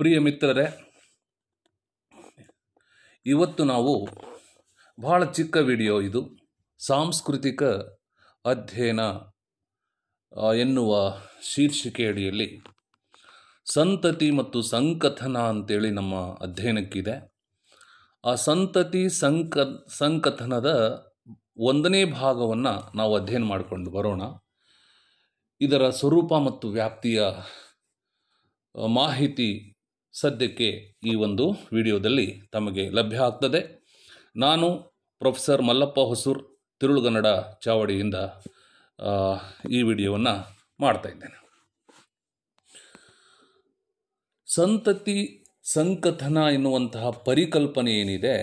ಪ್ರಿಯ ಮಿತ್ರರೇ ಇವತ್ತು ನಾವು ಬಹಳ ಚಿಕ್ಕ ವಿಡಿಯೋ ಇದು ಸಾಂಸ್ಕೃತಿಕ ಅಧ್ಯಯನ ಎನ್ನುವ ಶೀರ್ಷಿಕೆಯಡಿಯಲ್ಲಿ ಸಂತತಿ ಮತ್ತು ಸಂಕಥನ ಅಂತೇಳಿ ನಮ್ಮ ಅಧ್ಯಯನಕ್ಕಿದೆ ಆ ಸಂತತಿ ಸಂಕ ಸಂಕಥನದ ಒಂದನೇ ಭಾಗವನ್ನು ನಾವು ಅಧ್ಯಯನ ಮಾಡಿಕೊಂಡು ಬರೋಣ ಇದರ ಸ್ವರೂಪ ಮತ್ತು ವ್ಯಾಪ್ತಿಯ ಮಾಹಿತಿ ಸದ್ಯಕ್ಕೆ ಈ ಒಂದು ವಿಡಿಯೋದಲ್ಲಿ ತಮಗೆ ಲಭ್ಯ ಆಗ್ತದೆ ನಾನು ಪ್ರೊಫೆಸರ್ ಮಲ್ಲಪ್ಪ ಹೊಸೂರ್ ತಿರುಳುಗನ್ನಡ ಚಾವಡಿಯಿಂದ ಈ ವಿಡಿಯೋವನ್ನು ಮಾಡ್ತಾ ಇದ್ದೇನೆ ಸಂತತಿ ಸಂಕಥನ ಎನ್ನುವಂತಹ ಪರಿಕಲ್ಪನೆ ಏನಿದೆ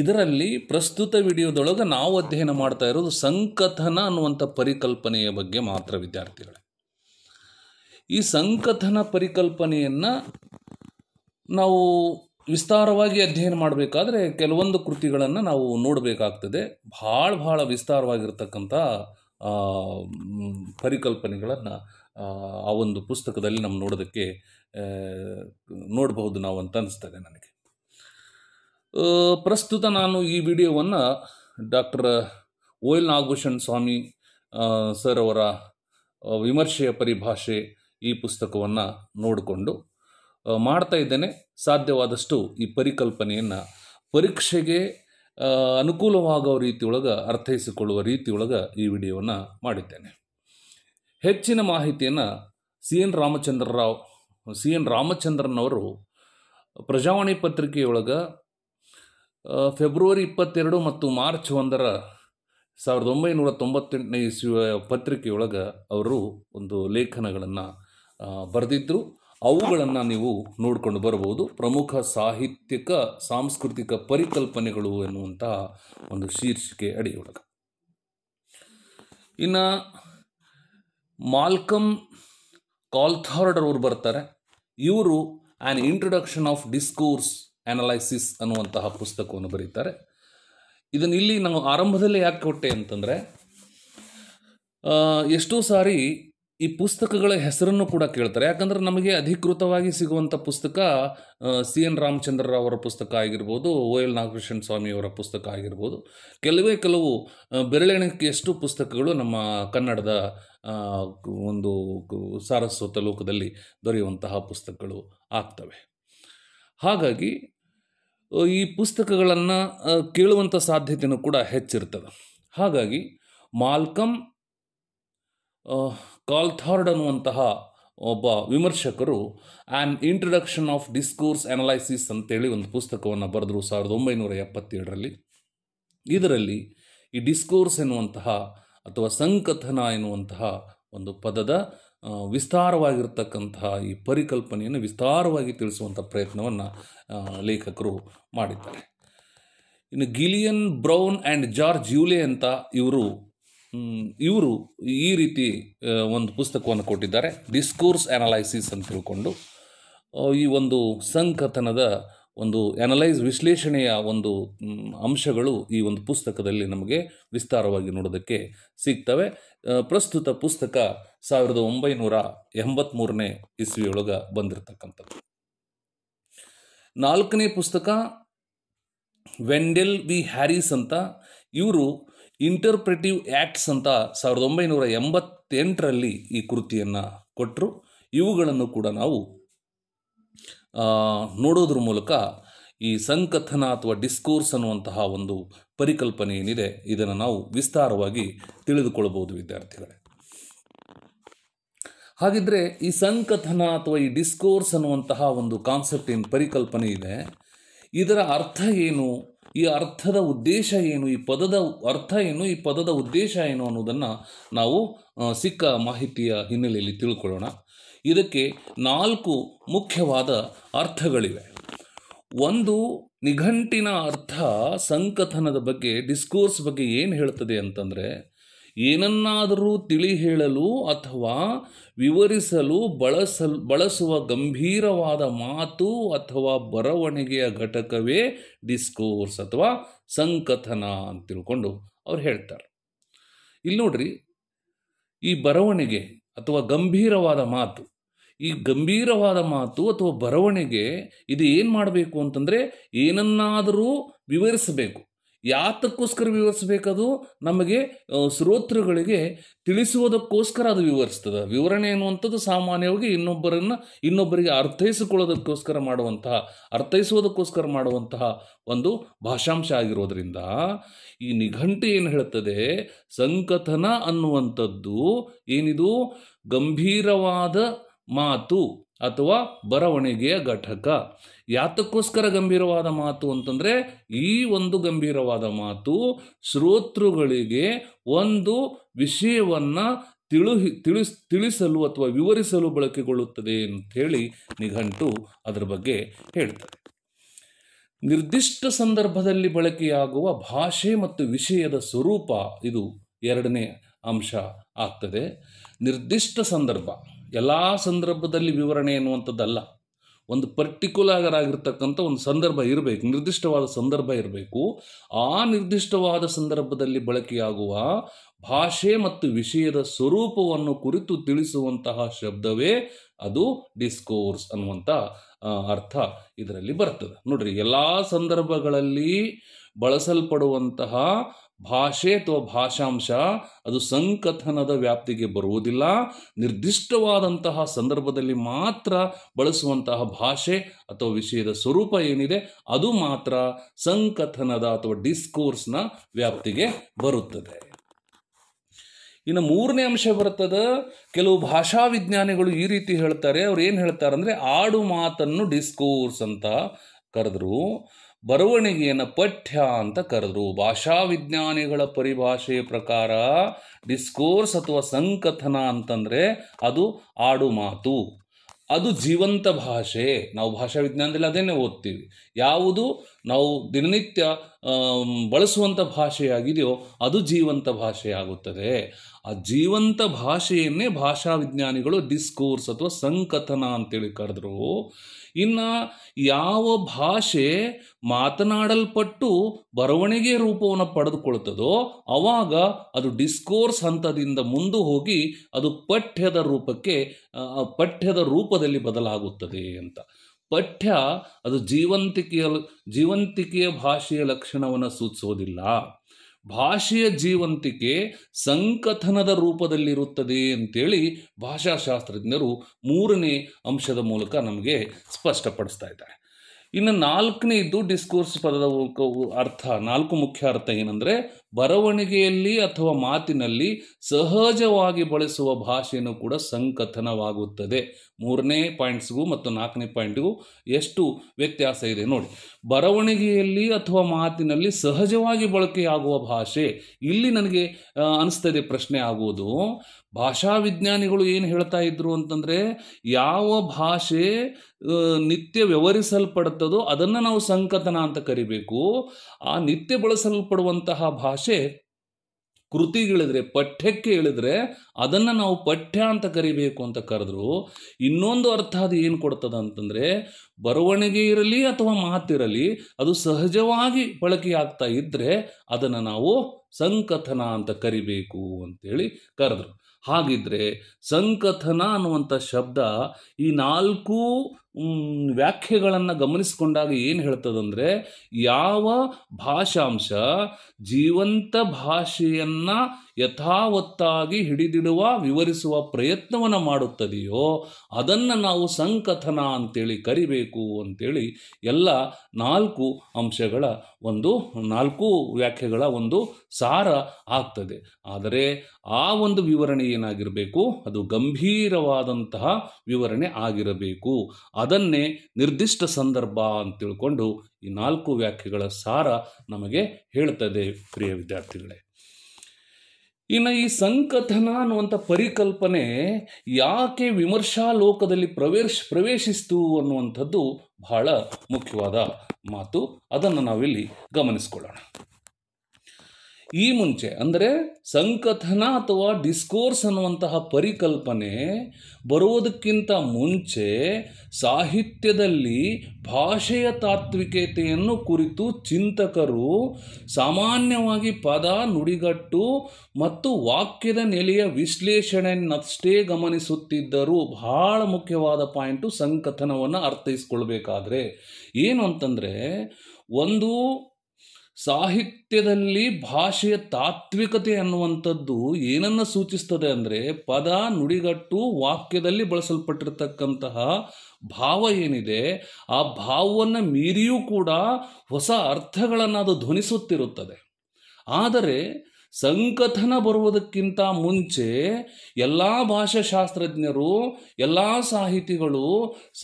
ಇದರಲ್ಲಿ ಪ್ರಸ್ತುತ ವಿಡಿಯೋದೊಳಗೆ ನಾವು ಅಧ್ಯಯನ ಮಾಡ್ತಾ ಇರೋದು ಸಂಕಥನ ಅನ್ನುವಂಥ ಪರಿಕಲ್ಪನೆಯ ಬಗ್ಗೆ ಮಾತ್ರ ವಿದ್ಯಾರ್ಥಿಗಳೇ ಈ ಸಂಕಥನ ಪರಿಕಲ್ಪನೆಯನ್ನು ನಾವು ವಿಸ್ತಾರವಾಗಿ ಅಧ್ಯಯನ ಮಾಡಬೇಕಾದ್ರೆ ಕೆಲವೊಂದು ಕೃತಿಗಳನ್ನು ನಾವು ನೋಡಬೇಕಾಗ್ತದೆ ಭಾಳ ಭಾಳ ವಿಸ್ತಾರವಾಗಿರ್ತಕ್ಕಂಥ ಪರಿಕಲ್ಪನೆಗಳನ್ನು ಆ ಒಂದು ಪುಸ್ತಕದಲ್ಲಿ ನಮ್ಮ ನೋಡೋದಕ್ಕೆ ನೋಡಬಹುದು ನಾವು ಅಂತ ಅನ್ನಿಸ್ತದೆ ನನಗೆ ಪ್ರಸ್ತುತ ನಾನು ಈ ವಿಡಿಯೋವನ್ನು ಡಾಕ್ಟರ್ ಓಯಲ್ ಎಲ್ ನಾಗಭೂಷಣ್ ಸ್ವಾಮಿ ಸರ್ ಅವರ ವಿಮರ್ಶೆಯ ಪರಿಭಾಷೆ ಈ ಪುಸ್ತಕವನ್ನು ನೋಡಿಕೊಂಡು ಮಾಡ್ತಾ ಇದ್ದೇನೆ ಸಾಧ್ಯವಾದಷ್ಟು ಈ ಪರಿಕಲ್ಪನೆಯನ್ನು ಪರೀಕ್ಷೆಗೆ ಅನುಕೂಲವಾಗೋ ರೀತಿಯೊಳಗೆ ಅರ್ಥೈಸಿಕೊಳ್ಳುವ ರೀತಿಯೊಳಗೆ ಈ ವಿಡಿಯೋವನ್ನು ಮಾಡಿದ್ದೇನೆ ಹೆಚ್ಚಿನ ಮಾಹಿತಿಯನ್ನು C N Ramachandra Rao C N ರಾಮಚಂದ್ರನವರು Prajavani ಪತ್ರಿಕೆಯೊಳಗೆ February ಇಪ್ಪತ್ತೆರಡು ಮತ್ತು ಮಾರ್ಚ್ ಒಂದರ ಸಾವಿರದ ಒಂಬೈನೂರ ತೊಂಬತ್ತೆಂಟನೇ ಇಸ್ವಿಯ ಪತ್ರಿಕೆಯೊಳಗೆ ಅವರು ಒಂದು ಲೇಖನಗಳನ್ನು ಬರೆದಿದ್ದರು ಅವುಗಳನ್ನು ನೀವು ನೋಡಿಕೊಂಡು ಬರಬಹುದು ಪ್ರಮುಖ ಸಾಹಿತ್ಯಿಕ ಸಾಂಸ್ಕೃತಿಕ ಪರಿಕಲ್ಪನೆಗಳು ಎನ್ನುವಂತಹ ಒಂದು ಶೀರ್ಷಿಕೆ ಅಡಿಯೊಳಗೆ ಇನ್ನು ಮಾಲ್ಕಮ್ ಕಾಲ್ಥಾರ್ಡ್ ಅವರು ಬರ್ತಾರೆ ಇವರು an introduction of discourse analysis ಅನ್ನುವಂತಹ ಪುಸ್ತಕವನ್ನು ಬರೀತಾರೆ ಇದನ್ನು ಇಲ್ಲಿ ನಾವು ಆರಂಭದಲ್ಲಿ ಯಾಕೆ ಕೊಟ್ಟೆ ಅಂತಂದರೆ ಎಷ್ಟೋ ಸಾರಿ ಈ ಪುಸ್ತಕಗಳ ಹೆಸರನ್ನು ಕೂಡ ಕೇಳ್ತಾರೆ ಯಾಕಂದ್ರೆ ನಮಗೆ ಅಧಿಕೃತವಾಗಿ ಸಿಗುವಂಥ ಪುಸ್ತಕ ಸಿ ಎನ್ ರಾಮಚಂದ್ರರಾವ್ ಅವರ ಪುಸ್ತಕ ಆಗಿರ್ಬೋದು ಓ ಎಲ್ ಸ್ವಾಮಿ ಸ್ವಾಮಿಯವರ ಪುಸ್ತಕ ಆಗಿರ್ಬೋದು ಕೆಲವೇ ಕೆಲವು ಬೆರಳೆಣಿಕೆಯಷ್ಟು ಪುಸ್ತಕಗಳು ನಮ್ಮ ಕನ್ನಡದ ಒಂದು ಸಾರಸ್ವತ ಲೋಕದಲ್ಲಿ ದೊರೆಯುವಂತಹ ಪುಸ್ತಕಗಳು ಆಗ್ತವೆ ಹಾಗಾಗಿ ಈ ಪುಸ್ತಕಗಳನ್ನು ಕೇಳುವಂಥ ಸಾಧ್ಯತೆಯೂ ಕೂಡ ಹೆಚ್ಚಿರ್ತದೆ ಹಾಗಾಗಿ ಮಾಲ್ಕಮ್ ಕಾಲ್ಥಾರ್ಡ್ ಅನ್ನುವಂತಹ ಒಬ್ಬ ವಿಮರ್ಶಕರು an introduction of discourse analysis ಅಂತೇಳಿ ಒಂದು ಪುಸ್ತಕವನ್ನು ಬರೆದರು ಸಾವಿರದ ಒಂಬೈನೂರ ಎಪ್ಪತ್ತೇಳರಲ್ಲಿ ಇದರಲ್ಲಿ ಈ ಡಿಸ್ಕೋರ್ಸ್ ಎನ್ನುವಂತಹ ಅಥವಾ ಸಂಕಥನ ಎನ್ನುವಂತಹ ಒಂದು ಪದದ ವಿಸ್ತಾರವಾಗಿರ್ತಕ್ಕಂತಹ ಈ ಪರಿಕಲ್ಪನೆಯನ್ನು ವಿಸ್ತಾರವಾಗಿ ತಿಳಿಸುವಂಥ ಪ್ರಯತ್ನವನ್ನು ಲೇಖಕರು ಮಾಡಿದ್ದಾರೆ ಇನ್ನು Gillian Brown and George Yule ಅಂತ ಇವರು ಇವರು ಈ ರೀತಿ ಒಂದು ಪುಸ್ತಕವನ್ನು ಕೊಟ್ಟಿದ್ದಾರೆ ಡಿಸ್ಕೋರ್ಸ್ ಅನಲೈಸಿಸ್ ಅಂತ ತಿಳ್ಕೊಂಡು ಈ ಒಂದು ಸಂಕಥನದ ಒಂದು ಅನಲೈಸ್ ವಿಶ್ಲೇಷಣೆಯ ಒಂದು ಅಂಶಗಳು ಈ ಒಂದು ಪುಸ್ತಕದಲ್ಲಿ ನಮಗೆ ವಿಸ್ತಾರವಾಗಿ ನೋಡೋದಕ್ಕೆ ಸಿಗ್ತವೆ ಪ್ರಸ್ತುತ ಪುಸ್ತಕ ಸಾವಿರದ ಒಂಬೈನೂರ ಮೂರನೇ ಇಸ್ವಿಯೊಳಗೆ ಬಂದಿರತಕ್ಕಂಥದ್ದು ನಾಲ್ಕನೇ ಪುಸ್ತಕ ವೆಂಡೆಲ್ ವಿ ಹ್ಯಾರಿಸ್ ಅಂತ ಇವರು ಇಂಟರ್ಪ್ರೆಟಿವ್ ಆ್ಯಕ್ಟ್ಸ್ ಅಂತ ಸಾವಿರದ ಒಂಬೈನೂರ ಎಂಬತ್ತೆಂಟರಲ್ಲಿ ಈ ಕೃತಿಯನ್ನು ಕೊಟ್ಟರು ಇವುಗಳನ್ನು ಕೂಡ ನಾವು ನೋಡೋದ್ರ ಮೂಲಕ ಈ ಸಂಕಥನ ಅಥವಾ ಡಿಸ್ಕೋರ್ಸ್ ಅನ್ನುವಂತಹ ಒಂದು ಪರಿಕಲ್ಪನೆ ಏನಿದೆ ಇದನ್ನು ನಾವು ವಿಸ್ತಾರವಾಗಿ ತಿಳಿದುಕೊಳ್ಳಬಹುದು ವಿದ್ಯಾರ್ಥಿಗಳೇ ಹಾಗಿದ್ರೆ ಈ ಸಂಕಥನ ಅಥವಾ ಈ ಡಿಸ್ಕೋರ್ಸ್ ಅನ್ನುವಂತಹ ಒಂದು ಕಾನ್ಸೆಪ್ಟ್ ಏನು ಪರಿಕಲ್ಪನೆ ಇದೆ ಇದರ ಅರ್ಥ ಏನು ಈ ಅರ್ಥದ ಉದ್ದೇಶ ಏನು ಈ ಪದದ ಅರ್ಥ ಏನು ಈ ಪದದ ಉದ್ದೇಶ ಏನು ಅನ್ನೋದನ್ನು ನಾವು ಸಿಕ್ಕ ಮಾಹಿತಿಯ ಹಿನ್ನೆಲೆಯಲ್ಲಿ ತಿಳ್ಕೊಳ್ಳೋಣ ಇದಕ್ಕೆ ನಾಲ್ಕು ಮುಖ್ಯವಾದ ಅರ್ಥಗಳಿವೆ ಒಂದು ನಿಘಂಟಿನ ಅರ್ಥ ಸಂಕಥನದ ಬಗ್ಗೆ ಡಿಸ್ಕೋರ್ಸ್ ಬಗ್ಗೆ ಏನು ಹೇಳ್ತದೆ ಅಂತಂದರೆ ಏನನ್ನಾದರೂ ತಿಳಿ ಹೇಳಲು ಅಥವಾ ವಿವರಿಸಲು ಬಳಸಲ್ ಬಳಸುವ ಗಂಭೀರವಾದ ಮಾತು ಅಥವಾ ಬರವಣಿಗೆಯ ಘಟಕವೇ ಡಿಸ್ಕೋರ್ಸ್ ಅಥವಾ ಸಂಕಥನ ಅಂತ ತಿಳ್ಕೊಂಡು ಅವ್ರು ಹೇಳ್ತಾರೆ ಇಲ್ಲಿ ನೋಡ್ರಿ ಈ ಬರವಣಿಗೆ ಅಥವಾ ಗಂಭೀರವಾದ ಮಾತು ಈ ಗಂಭೀರವಾದ ಮಾತು ಅಥವಾ ಬರವಣಿಗೆ ಇದು ಏನು ಮಾಡಬೇಕು ಅಂತಂದರೆ ಏನನ್ನಾದರೂ ವಿವರಿಸಬೇಕು ಯಾತಕ್ಕೋಸ್ಕರ ವಿವರಿಸಬೇಕದು ನಮಗೆ ಶ್ರೋತೃಗಳಿಗೆ ತಿಳಿಸುವುದಕ್ಕೋಸ್ಕರ ಅದು ವಿವರಿಸ್ತದೆ ವಿವರಣೆ ಅನ್ನುವಂಥದ್ದು ಸಾಮಾನ್ಯವಾಗಿ ಇನ್ನೊಬ್ಬರನ್ನು ಇನ್ನೊಬ್ಬರಿಗೆ ಅರ್ಥೈಸಿಕೊಳ್ಳೋದಕ್ಕೋಸ್ಕರ ಮಾಡುವಂತಹ ಅರ್ಥೈಸುವುದಕ್ಕೋಸ್ಕರ ಮಾಡುವಂತಹ ಒಂದು ಭಾಷಾಂಶ ಆಗಿರೋದ್ರಿಂದ ಈ ನಿಘಂಟು ಏನು ಹೇಳ್ತದೆ ಸಂಕಥನ ಅನ್ನುವಂಥದ್ದು ಏನಿದು ಗಂಭೀರವಾದ ಮಾತು ಅಥವಾ ಬರವಣಿಗೆಯ ಘಟಕ ಯಾತಕ್ಕೋಸ್ಕರ ಗಂಭೀರವಾದ ಮಾತು ಅಂತಂದರೆ ಈ ಒಂದು ಗಂಭೀರವಾದ ಮಾತು ಶ್ರೋತೃಗಳಿಗೆ ಒಂದು ವಿಷಯವನ್ನು ತಿಳುಹಿ ತಿಳಿಸ್ ತಿಳಿಸಲು ಅಥವಾ ವಿವರಿಸಲು ಬಳಕೆಗೊಳ್ಳುತ್ತದೆ ಅಂಥೇಳಿ ನಿಘಂಟು ಅದರ ಬಗ್ಗೆ ಹೇಳ್ತದೆ ನಿರ್ದಿಷ್ಟ ಸಂದರ್ಭದಲ್ಲಿ ಬಳಕೆಯಾಗುವ ಭಾಷೆ ಮತ್ತು ವಿಷಯದ ಸ್ವರೂಪ ಇದು ಎರಡನೇ ಅಂಶ ಆಗ್ತದೆ ನಿರ್ದಿಷ್ಟ ಸಂದರ್ಭ ಎಲ್ಲ ಸಂದರ್ಭದಲ್ಲಿ ವಿವರಣೆ ಎನ್ನುವಂಥದ್ದಲ್ಲ ಒಂದು ಪರ್ಟಿಕ್ಯುಲರ್ ಆಗಿರ್ತಕ್ಕಂಥ ಒಂದು ಸಂದರ್ಭ ಇರಬೇಕು ನಿರ್ದಿಷ್ಟವಾದ ಸಂದರ್ಭ ಇರಬೇಕು ಆ ನಿರ್ದಿಷ್ಟವಾದ ಸಂದರ್ಭದಲ್ಲಿ ಬಳಕೆಯಾಗುವ ಭಾಷೆ ಮತ್ತು ವಿಷಯದ ಸ್ವರೂಪವನ್ನು ಕುರಿತು ತಿಳಿಸುವಂತಹ ಶಬ್ದವೇ ಅದು ಡಿಸ್ಕೋರ್ಸ್ ಅನ್ನುವಂಥ ಅರ್ಥ ಇದರಲ್ಲಿ ಬರ್ತದೆ ನೋಡ್ರಿ ಎಲ್ಲ ಸಂದರ್ಭಗಳಲ್ಲಿ ಬಳಸಲ್ಪಡುವಂತಹ ಭಾಷೆ ಅಥವಾ ಭಾಷಾಂಶ ಅದು ಸಂಕಥನದ ವ್ಯಾಪ್ತಿಗೆ ಬರುವುದಿಲ್ಲ ನಿರ್ದಿಷ್ಟವಾದಂತಹ ಸಂದರ್ಭದಲ್ಲಿ ಮಾತ್ರ ಬಳಸುವಂತಹ ಭಾಷೆ ಅಥವಾ ವಿಷಯದ ಸ್ವರೂಪ ಏನಿದೆ ಅದು ಮಾತ್ರ ಸಂಕಥನದ ಅಥವಾ ಡಿಸ್ಕೋರ್ಸ್ನ ವ್ಯಾಪ್ತಿಗೆ ಬರುತ್ತದೆ ಇನ್ನು ಮೂರನೇ ಅಂಶ ಬರ್ತದ ಕೆಲವು ಭಾಷಾ ವಿಜ್ಞಾನಿಗಳು ಈ ರೀತಿ ಹೇಳ್ತಾರೆ ಅವ್ರು ಏನು ಹೇಳ್ತಾರೆ ಅಂದರೆ ಆಡು ಮಾತನ್ನು ಡಿಸ್ಕೋರ್ಸ್ ಅಂತ ಕರೆದ್ರು ಬರವಣಿಗೆಯನ್ನು ಪಠ್ಯ ಅಂತ ಕರೆದ್ರು ಭಾಷಾ ವಿಜ್ಞಾನಿಗಳ ಪರಿಭಾಷೆಯ ಪ್ರಕಾರ ಡಿಸ್ಕೋರ್ಸ್ ಅಥವಾ ಸಂಕಥನ ಅಂತಂದರೆ ಅದು ಆಡು ಮಾತು ಅದು ಜೀವಂತ ಭಾಷೆ ನಾವು ಭಾಷಾ ವಿಜ್ಞಾನದಲ್ಲಿ ಅದೇನೆ ಓದ್ತೀವಿ ಯಾವುದು ನಾವು ದಿನನಿತ್ಯ ಬಳಸುವಂಥ ಭಾಷೆಯಾಗಿದೆಯೋ ಅದು ಜೀವಂತ ಭಾಷೆಯಾಗುತ್ತದೆ ಆ ಜೀವಂತ ಭಾಷೆಯನ್ನೇ ಭಾಷಾ ವಿಜ್ಞಾನಿಗಳು ಡಿಸ್ಕೋರ್ಸ್ ಅಥವಾ ಸಂಕಥನ ಅಂತೇಳಿ ಕರೆದ್ರು ಇನ್ನು ಯಾವ ಭಾಷೆ ಮಾತನಾಡಲ್ಪಟ್ಟು ಬರವಣಿಗೆ ರೂಪವನ್ನು ಪಡೆದುಕೊಳ್ತದೋ ಅವಾಗ ಅದು ಡಿಸ್ಕೋರ್ಸ್ ಹಂತದಿಂದ ಮುಂದೆ ಹೋಗಿ ಅದು ಪಠ್ಯದ ರೂಪಕ್ಕೆ ಪಠ್ಯದ ರೂಪದಲ್ಲಿ ಬದಲಾಗುತ್ತದೆ ಅಂತ ಪಠ್ಯ ಅದು ಜೀವಂತಿಕೆಯ ಜೀವಂತಿಕೆಯ ಭಾಷೆಯ ಲಕ್ಷಣವನ್ನು ಸೂಚಿಸೋದಿಲ್ಲ ಭಾಷೆಯ ಜೀವಂತಿಕೆ ಸಂಕಥನದ ರೂಪದಲ್ಲಿರುತ್ತದೆ ಅಂತೇಳಿ ಭಾಷಾಶಾಸ್ತ್ರಜ್ಞರು ಮೂರನೇ ಅಂಶದ ಮೂಲಕ ನಮಗೆ ಸ್ಪಷ್ಟಪಡಿಸ್ತಾ ಇದ್ದಾರೆ ಇನ್ನು ನಾಲ್ಕನೇ ಇದ್ದು ಡಿಸ್ಕೋರ್ಸ್ ಪದದ ಅರ್ಥ ನಾಲ್ಕು ಮುಖ್ಯ ಅರ್ಥ ಏನಂದರೆ ಬರವಣಿಗೆಯಲ್ಲಿ ಅಥವಾ ಮಾತಿನಲ್ಲಿ ಸಹಜವಾಗಿ ಬಳಸುವ ಭಾಷೆಯೂ ಕೂಡ ಸಂಕಥನವಾಗುತ್ತದೆ ಮೂರನೇ ಪಾಯಿಂಟ್ಸ್ಗೂ ಮತ್ತು ನಾಲ್ಕನೇ ಪಾಯಿಂಟ್ಗೂ ಎಷ್ಟು ವ್ಯತ್ಯಾಸ ಇದೆ ನೋಡಿ ಬರವಣಿಗೆಯಲ್ಲಿ ಅಥವಾ ಮಾತಿನಲ್ಲಿ ಸಹಜವಾಗಿ ಬಳಕೆಯಾಗುವ ಭಾಷೆ ಇಲ್ಲಿ ನನಗೆ ಅನಿಸ್ತದೆ ಪ್ರಶ್ನೆ ಆಗುವುದು ಭಾಷಾ ವಿಜ್ಞಾನಿಗಳು ಏನು ಹೇಳ್ತಾ ಇದ್ರು ಅಂತಂದರೆ ಯಾವ ಭಾಷೆ ನಿತ್ಯ ವ್ಯವಹರಿಸಲ್ಪಡುತ್ತದೋ ಅದನ್ನು ನಾವು ಸಂಕಥನ ಅಂತ ಕರಿಬೇಕು ಆ ನಿತ್ಯ ಬಳಸಲ್ಪಡುವಂತಹ ಭಾಷೆ ಭಾಷೆ ಇಳಿದ್ರೆ ಪಠ್ಯಕ್ಕೆ ಇಳಿದ್ರೆ ಅದನ್ನು ನಾವು ಪಠ್ಯ ಅಂತ ಕರಿಬೇಕು ಅಂತ ಕರೆದ್ರು ಇನ್ನೊಂದು ಅರ್ಥ ಅದು ಏನು ಕೊಡ್ತದ ಅಂತಂದರೆ ಬರವಣಿಗೆ ಇರಲಿ ಅಥವಾ ಮಾತಿರಲಿ ಅದು ಸಹಜವಾಗಿ ಬಳಕೆಯಾಗ್ತಾ ಇದ್ದರೆ ಅದನ್ನು ನಾವು ಸಂಕಥನ ಅಂತ ಕರಿಬೇಕು ಅಂತೇಳಿ ಕರೆದ್ರು ಹಾಗಿದ್ರೆ ಸಂಕಥನ ಅನ್ನುವಂಥ ಶಬ್ದ ಈ ನಾಲ್ಕು ವ್ಯಾಖ್ಯೆಗಳನ್ನು ಗಮನಿಸಿಕೊಂಡಾಗ ಏನು ಹೇಳ್ತದಂದರೆ ಯಾವ ಭಾಷಾಂಶ ಜೀವಂತ ಭಾಷೆಯನ್ನು ಯಥಾವತ್ತಾಗಿ ಹಿಡಿದಿಡುವ ವಿವರಿಸುವ ಪ್ರಯತ್ನವನ್ನು ಮಾಡುತ್ತದೆಯೋ ಅದನ್ನು ನಾವು ಸಂಕಥನ ಅಂತೇಳಿ ಕರಿಬೇಕು ಅಂತೇಳಿ ಎಲ್ಲ ನಾಲ್ಕು ಅಂಶಗಳ ಒಂದು ನಾಲ್ಕು ವ್ಯಾಖ್ಯೆಗಳ ಒಂದು ಸಾರ ಆಗ್ತದೆ ಆದರೆ ಆ ಒಂದು ವಿವರಣೆ ಏನಾಗಿರಬೇಕು ಅದು ಗಂಭೀರವಾದಂತಹ ವಿವರಣೆ ಆಗಿರಬೇಕು ಅದನ್ನೇ ನಿರ್ದಿಷ್ಟ ಸಂದರ್ಭ ಅಂತ ತಿಳ್ಕೊಂಡು ಈ ನಾಲ್ಕು ವ್ಯಾಖ್ಯೆಗಳ ಸಾರ ನಮಗೆ ಹೇಳ್ತದೆ ಪ್ರಿಯ ವಿದ್ಯಾರ್ಥಿಗಳೇ ಇನ್ನು ಈ ಸಂಕಥನ ಅನ್ನುವಂಥ ಪರಿಕಲ್ಪನೆ ಯಾಕೆ ವಿಮರ್ಶಾ ಲೋಕದಲ್ಲಿ ಪ್ರವೇಶ ಪ್ರವೇಶಿಸ್ತು ಅನ್ನುವಂಥದ್ದು ಬಹಳ ಮುಖ್ಯವಾದ ಮಾತು ಅದನ್ನು ನಾವಿಲ್ಲಿ ಗಮನಿಸ್ಕೊಳ್ಳೋಣ ಈ ಮುಂಚೆ ಅಂದರೆ ಸಂಕಥನ ಅಥವಾ ಡಿಸ್ಕೋರ್ಸ್ ಅನ್ನುವಂತಹ ಪರಿಕಲ್ಪನೆ ಬರುವುದಕ್ಕಿಂತ ಮುಂಚೆ ಸಾಹಿತ್ಯದಲ್ಲಿ ಭಾಷೆಯ ತಾತ್ವಿಕತೆಯನ್ನು ಕುರಿತು ಚಿಂತಕರು ಸಾಮಾನ್ಯವಾಗಿ ಪದ ನುಡಿಗಟ್ಟು ಮತ್ತು ವಾಕ್ಯದ ನೆಲೆಯ ವಿಶ್ಲೇಷಣೆಯನ್ನಷ್ಟೇ ಗಮನಿಸುತ್ತಿದ್ದರು ಬಹಳ ಮುಖ್ಯವಾದ ಪಾಯಿಂಟು ಸಂಕಥನವನ್ನು ಅರ್ಥೈಸ್ಕೊಳ್ಬೇಕಾದ್ರೆ ಏನು ಅಂತಂದರೆ ಒಂದು ಸಾಹಿತ್ಯದಲ್ಲಿ ಭಾಷೆಯ ತಾತ್ವಿಕತೆ ಅನ್ನುವಂಥದ್ದು ಏನನ್ನು ಸೂಚಿಸ್ತದೆ ಅಂದರೆ ಪದ ನುಡಿಗಟ್ಟು ವಾಕ್ಯದಲ್ಲಿ ಬಳಸಲ್ಪಟ್ಟಿರತಕ್ಕಂತಹ ಭಾವ ಏನಿದೆ ಆ ಭಾವವನ್ನು ಮೀರಿಯೂ ಕೂಡ ಹೊಸ ಅರ್ಥಗಳನ್ನು ಅದು ಧ್ವನಿಸುತ್ತಿರುತ್ತದೆ ಆದರೆ ಸಂಕಥನ ಬರುವುದಕ್ಕಿಂತ ಮುಂಚೆ ಎಲ್ಲ ಭಾಷಾಶಾಸ್ತ್ರಜ್ಞರು ಎಲ್ಲ ಸಾಹಿತಿಗಳು